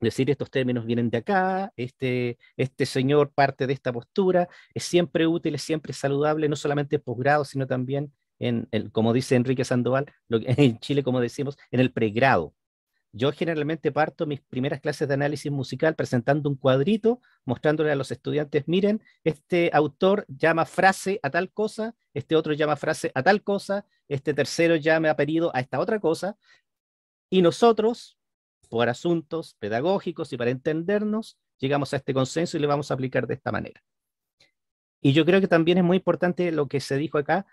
decir estos términos vienen de acá, este, este señor parte de esta postura, es siempre útil, es siempre saludable, no solamente en posgrado, sino también en, el, como dice Enrique Sandoval, en Chile, como decimos, en el pregrado. Yo generalmente parto mis primeras clases de análisis musical presentando un cuadrito, mostrándole a los estudiantes, miren, este autor llama frase a tal cosa, este otro llama frase a tal cosa, este tercero llama apellido a esta otra cosa, y nosotros, por asuntos pedagógicos y para entendernos, llegamos a este consenso y le vamos a aplicar de esta manera. Y yo creo que también es muy importante lo que se dijo acá,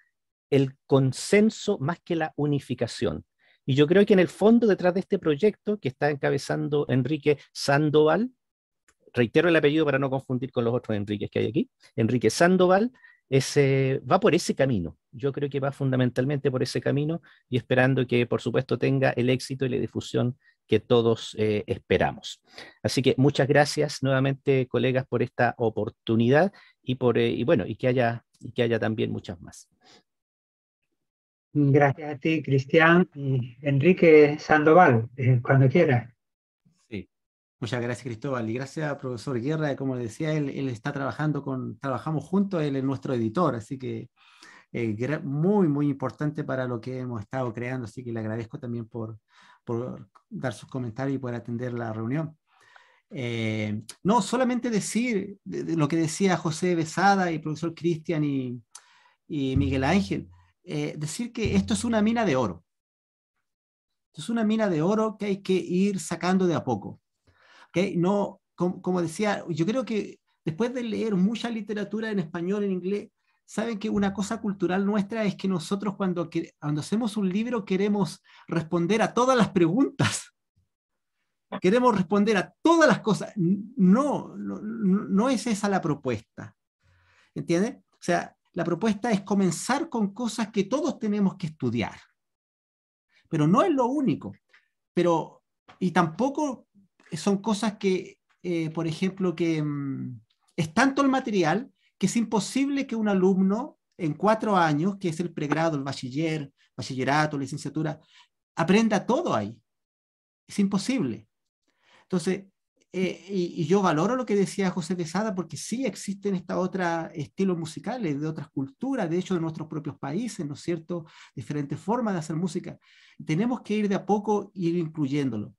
el consenso más que la unificación. Y yo creo que en el fondo detrás de este proyecto que está encabezando Enrique Sandoval, reitero el apellido para no confundir con los otros Enriques que hay aquí, Enrique Sandoval, eh, va por ese camino. Yo creo que va fundamentalmente por ese camino y esperando que, por supuesto, tenga el éxito y la difusión que todos eh, esperamos. Así que muchas gracias nuevamente, colegas, por esta oportunidad y eh, bueno y que haya y que haya también muchas más. Mm. Gracias a ti, Cristian. Y Enrique Sandoval, eh, cuando quieras. muchas gracias, Cristóbal. Y gracias, profesor Guerra. Como decía, él, está trabajando con, trabajamos juntos, él es nuestro editor, así que eh, muy, muy importante para lo que hemos estado creando. Así que le agradezco también por, dar sus comentarios y por atender la reunión. Eh, no, solamente decir lo que decía José Besada y profesor Cristian y, y Miguel Ángel. Eh, decir que esto es una mina de oro. Esto es una mina de oro que hay que ir sacando de a poco. ¿Okay? No, como, decía, yo creo que después de leer mucha literatura en español, en inglés, saben que una cosa cultural nuestra es que nosotros cuando, cuando hacemos un libro queremos responder a todas las preguntas. Queremos responder a todas las cosas. No, no, no es esa la propuesta. ¿Entiendes? O sea, la propuesta es comenzar con cosas que todos tenemos que estudiar. Pero no es lo único. Pero, y tampoco son cosas que, eh, por ejemplo, que mm, es tanto el material que es imposible que un alumno en cuatro años, que es el pregrado, el bachiller, bachillerato, licenciatura, aprenda todo ahí. Es imposible. Entonces, eh, y, yo valoro lo que decía José Pesada, porque sí existen estos otros estilos musicales de otras culturas, de hecho de nuestros propios países, ¿no es cierto? Diferentes formas de hacer música. Tenemos que ir de a poco ir incluyéndolo.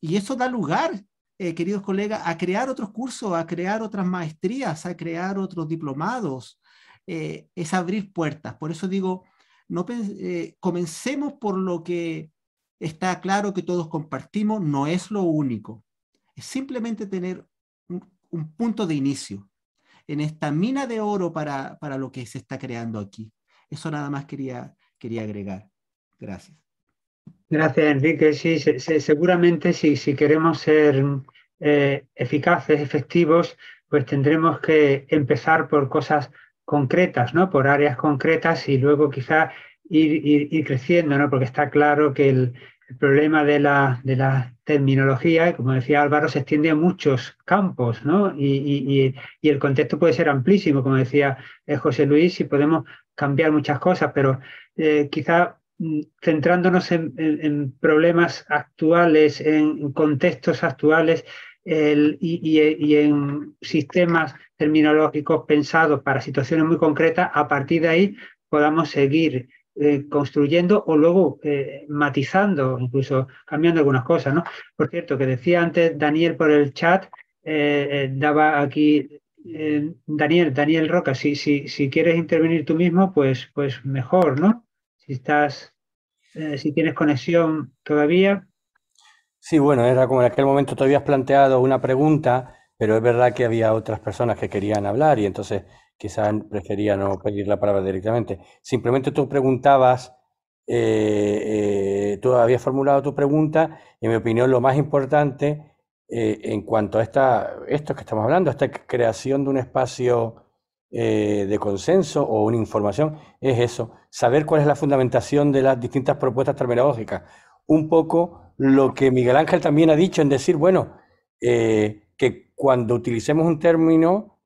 Y eso da lugar, eh, queridos colegas, a crear otros cursos, a crear otras maestrías, a crear otros diplomados. Eh, es abrir puertas. Por eso digo, no comencemos por lo que está claro que todos compartimos, no es lo único es simplemente tener un, punto de inicio en esta mina de oro para, para, lo que se está creando aquí. Eso nada más quería, quería agregar. Gracias. Gracias, Enrique. Sí, seguramente si, si queremos ser eh, eficaces, efectivos, pues tendremos que empezar por cosas concretas, ¿no? Por áreas concretas y luego quizá ir, ir creciendo, ¿no? Porque está claro que el, el problema de la, terminología, como decía Álvaro, se extiende a muchos campos, ¿no? Y, el contexto puede ser amplísimo, como decía eh, José Luis, y podemos cambiar muchas cosas, pero eh, quizá mm, centrándonos en, problemas actuales, en contextos actuales, y, y, en sistemas terminológicos pensados para situaciones muy concretas, a partir de ahí podamos seguir eh, construyendo o luego eh, matizando, incluso cambiando algunas cosas, ¿no? Por cierto, que decía antes Daniel por el chat, eh, daba aquí, Daniel, Daniel Roca, si, si, si, quieres intervenir tú mismo, pues, pues mejor, ¿no? Si estás, si tienes conexión todavía. Sí, bueno, era como en aquel momento todavía has planteado una pregunta, pero es verdad que había otras personas que querían hablar y entonces quizás prefería no pedir la palabra directamente. Simplemente tú preguntabas, eh, eh, tú habías formulado tu pregunta, en mi opinión lo más importante eh, en cuanto a esta, esto que estamos hablando, esta creación de un espacio de consenso o una información, es eso, saber cuál es la fundamentación de las distintas propuestas terminológicas. Un poco lo que Miguel Ángel también ha dicho en decir, bueno, que cuando utilicemos un término,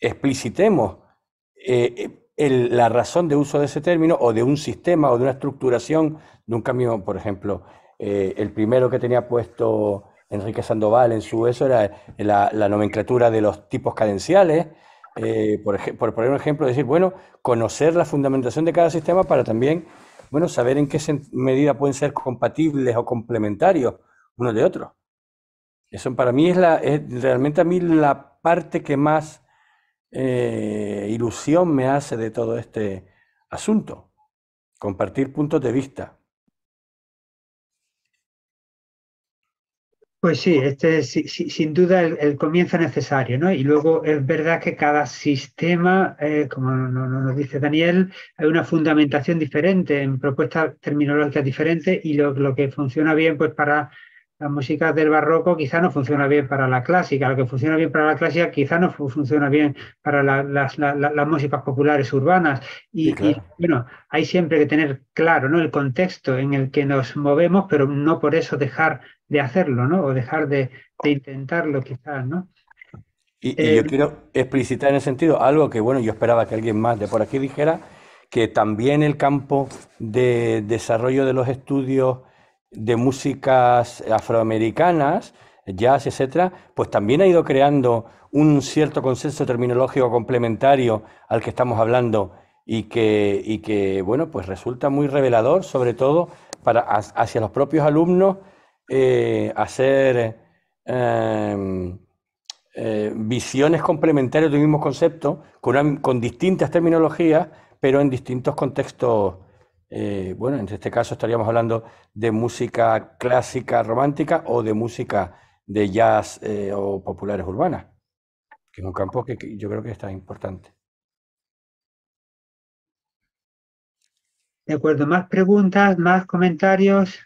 explicitemos eh, la razón de uso de ese término o de un sistema o de una estructuración de un camión, por ejemplo. Eh, el primero que tenía puesto Enrique Sandoval en su eso era la, nomenclatura de los tipos cadenciales, eh, por, por poner un ejemplo, decir, bueno, conocer la fundamentación de cada sistema para también, bueno, saber en qué medida pueden ser compatibles o complementarios unos de otros. Eso para mí es, la, es realmente a mí la parte que más eh, ilusión me hace de todo este asunto, compartir puntos de vista. Pues sí, este es sin duda el, comienzo necesario, ¿no? Y luego es verdad que cada sistema, eh, como nos, dice Daniel, hay una fundamentación diferente, en propuestas terminológicas diferentes y lo que funciona bien pues para la música del barroco quizá no funciona bien para la clásica, lo que funciona bien para la clásica quizá no funciona bien para las, músicas populares urbanas. Y, bueno, hay siempre que tener claro ¿no? el contexto en el que nos movemos, pero no por eso dejar de hacerlo, ¿no? O dejar de, de intentarlo quizás, ¿no? Y, yo eh, quiero explicitar en ese sentido algo que, bueno, yo esperaba que alguien más de por aquí dijera, que también el campo de desarrollo de los estudios de músicas afroamericanas, jazz, etcétera, pues también ha ido creando un cierto consenso terminológico complementario al que estamos hablando y que, que bueno, pues resulta muy revelador, sobre todo para, hacia los propios alumnos, eh, hacer em, eh, visiones complementarias de un mismo concepto, con, con distintas terminologías, pero en distintos contextos eh, bueno, en este caso estaríamos hablando de música clásica romántica o de música de jazz eh, o populares urbanas, que es un campo que, que yo creo que está importante. De acuerdo, más preguntas, más comentarios.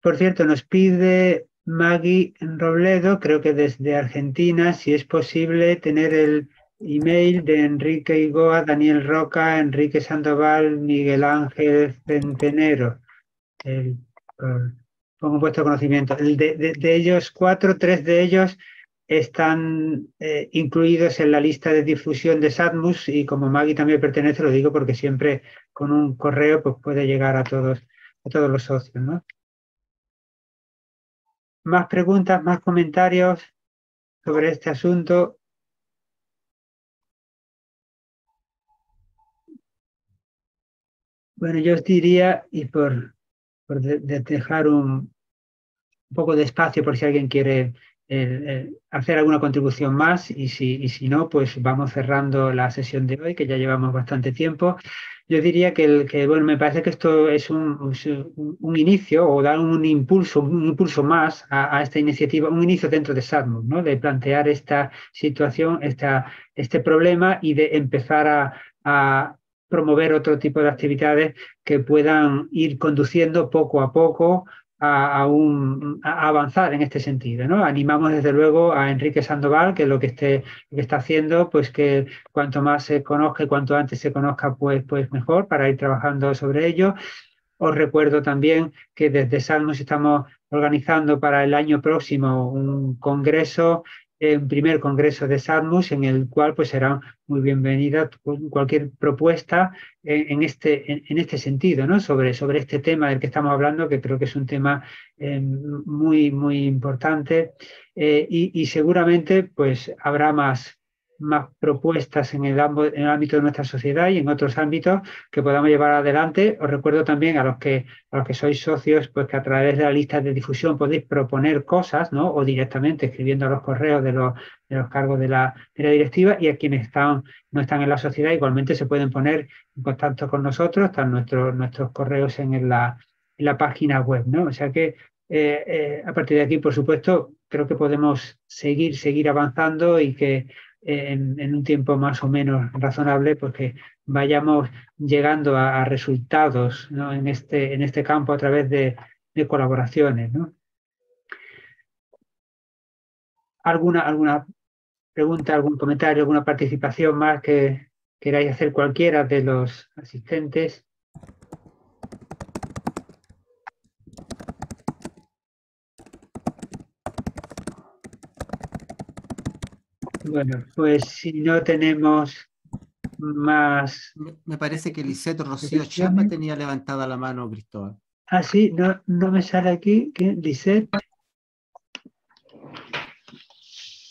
Por cierto, nos pide Maggie Robledo, creo que desde Argentina, si es posible tener el Email de Enrique Igoa, Daniel Roca, Enrique Sandoval, Miguel Ángel Centenero. pongo vuestro conocimiento. de, de, de, ellos cuatro, tres de ellos están eh, incluidos en la lista de difusión de SATMUS y como Maggie también pertenece, lo digo porque siempre con un correo pues, puede llegar a todos, a todos los socios. Más preguntas, más comentarios sobre este asunto. Bueno, yo os diría, y por, dejar un, poco de espacio por si alguien quiere eh, eh, hacer alguna contribución más, y si, y si no, pues vamos cerrando la sesión de hoy, que ya llevamos bastante tiempo. Yo diría que, el, que bueno, me parece que esto es un, un, inicio o dar un impulso, un impulso más a, esta iniciativa, un inicio dentro de SADMO, ¿no? de plantear esta situación, esta, este problema y de empezar a promover otro tipo de actividades que puedan ir conduciendo poco a poco a, un, avanzar en este sentido. ¿no? Animamos desde luego a Enrique Sandoval, que lo que, esté, que está haciendo, pues que cuanto más se conozca cuanto antes se conozca, pues, pues mejor para ir trabajando sobre ello. Os recuerdo también que desde Salmos estamos organizando para el año próximo un congreso en primer congreso de SADMUS en el cual pues será muy bienvenida cualquier propuesta en, este, en, este sentido, ¿no? Sobre, sobre este tema del que estamos hablando, que creo que es un tema eh, muy, muy importante eh, y, y, seguramente pues habrá más, más propuestas en el, en el, ámbito de nuestra sociedad y en otros ámbitos que podamos llevar adelante. Os recuerdo también a los que, a los que sois socios, pues que a través de la lista de difusión podéis proponer cosas, ¿no? O directamente escribiendo a los correos de los, de los cargos de la, directiva y a quienes están, no están en la sociedad igualmente se pueden poner en contacto con nosotros, están nuestros, nuestros correos en la, en la página web, ¿no? O sea que eh, eh, a partir de aquí, por supuesto, creo que podemos seguir, seguir avanzando y que en, un tiempo más o menos razonable, porque vayamos llegando a, resultados en, este, en este campo a través de, colaboraciones. ¿Alguna, ¿Alguna pregunta, algún comentario, alguna participación más que queráis hacer cualquiera de los asistentes? Bueno, pues si no tenemos más. Me, parece que Liset Rocío Chapa tenía levantada la mano, Cristóbal. Ah, sí, no, no me sale aquí, Lisette.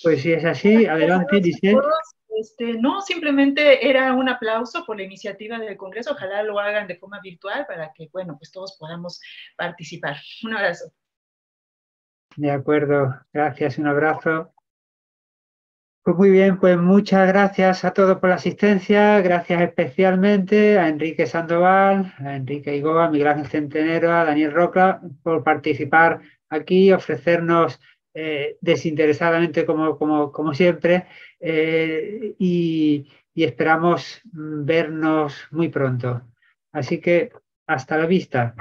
Pues si es así, adelante, Lisette. Este, no, simplemente era un aplauso por la iniciativa del Congreso. Ojalá lo hagan de forma virtual para que, bueno, pues todos podamos participar. Un abrazo. De acuerdo, gracias, un abrazo. Pues muy bien, pues muchas gracias a todos por la asistencia, gracias especialmente a Enrique Sandoval, a Enrique Igoa, a Miguel Ángel Centenero, a Daniel Roca por participar aquí, ofrecernos eh, desinteresadamente como, como, como siempre eh, y, y esperamos vernos muy pronto. Así que hasta la vista.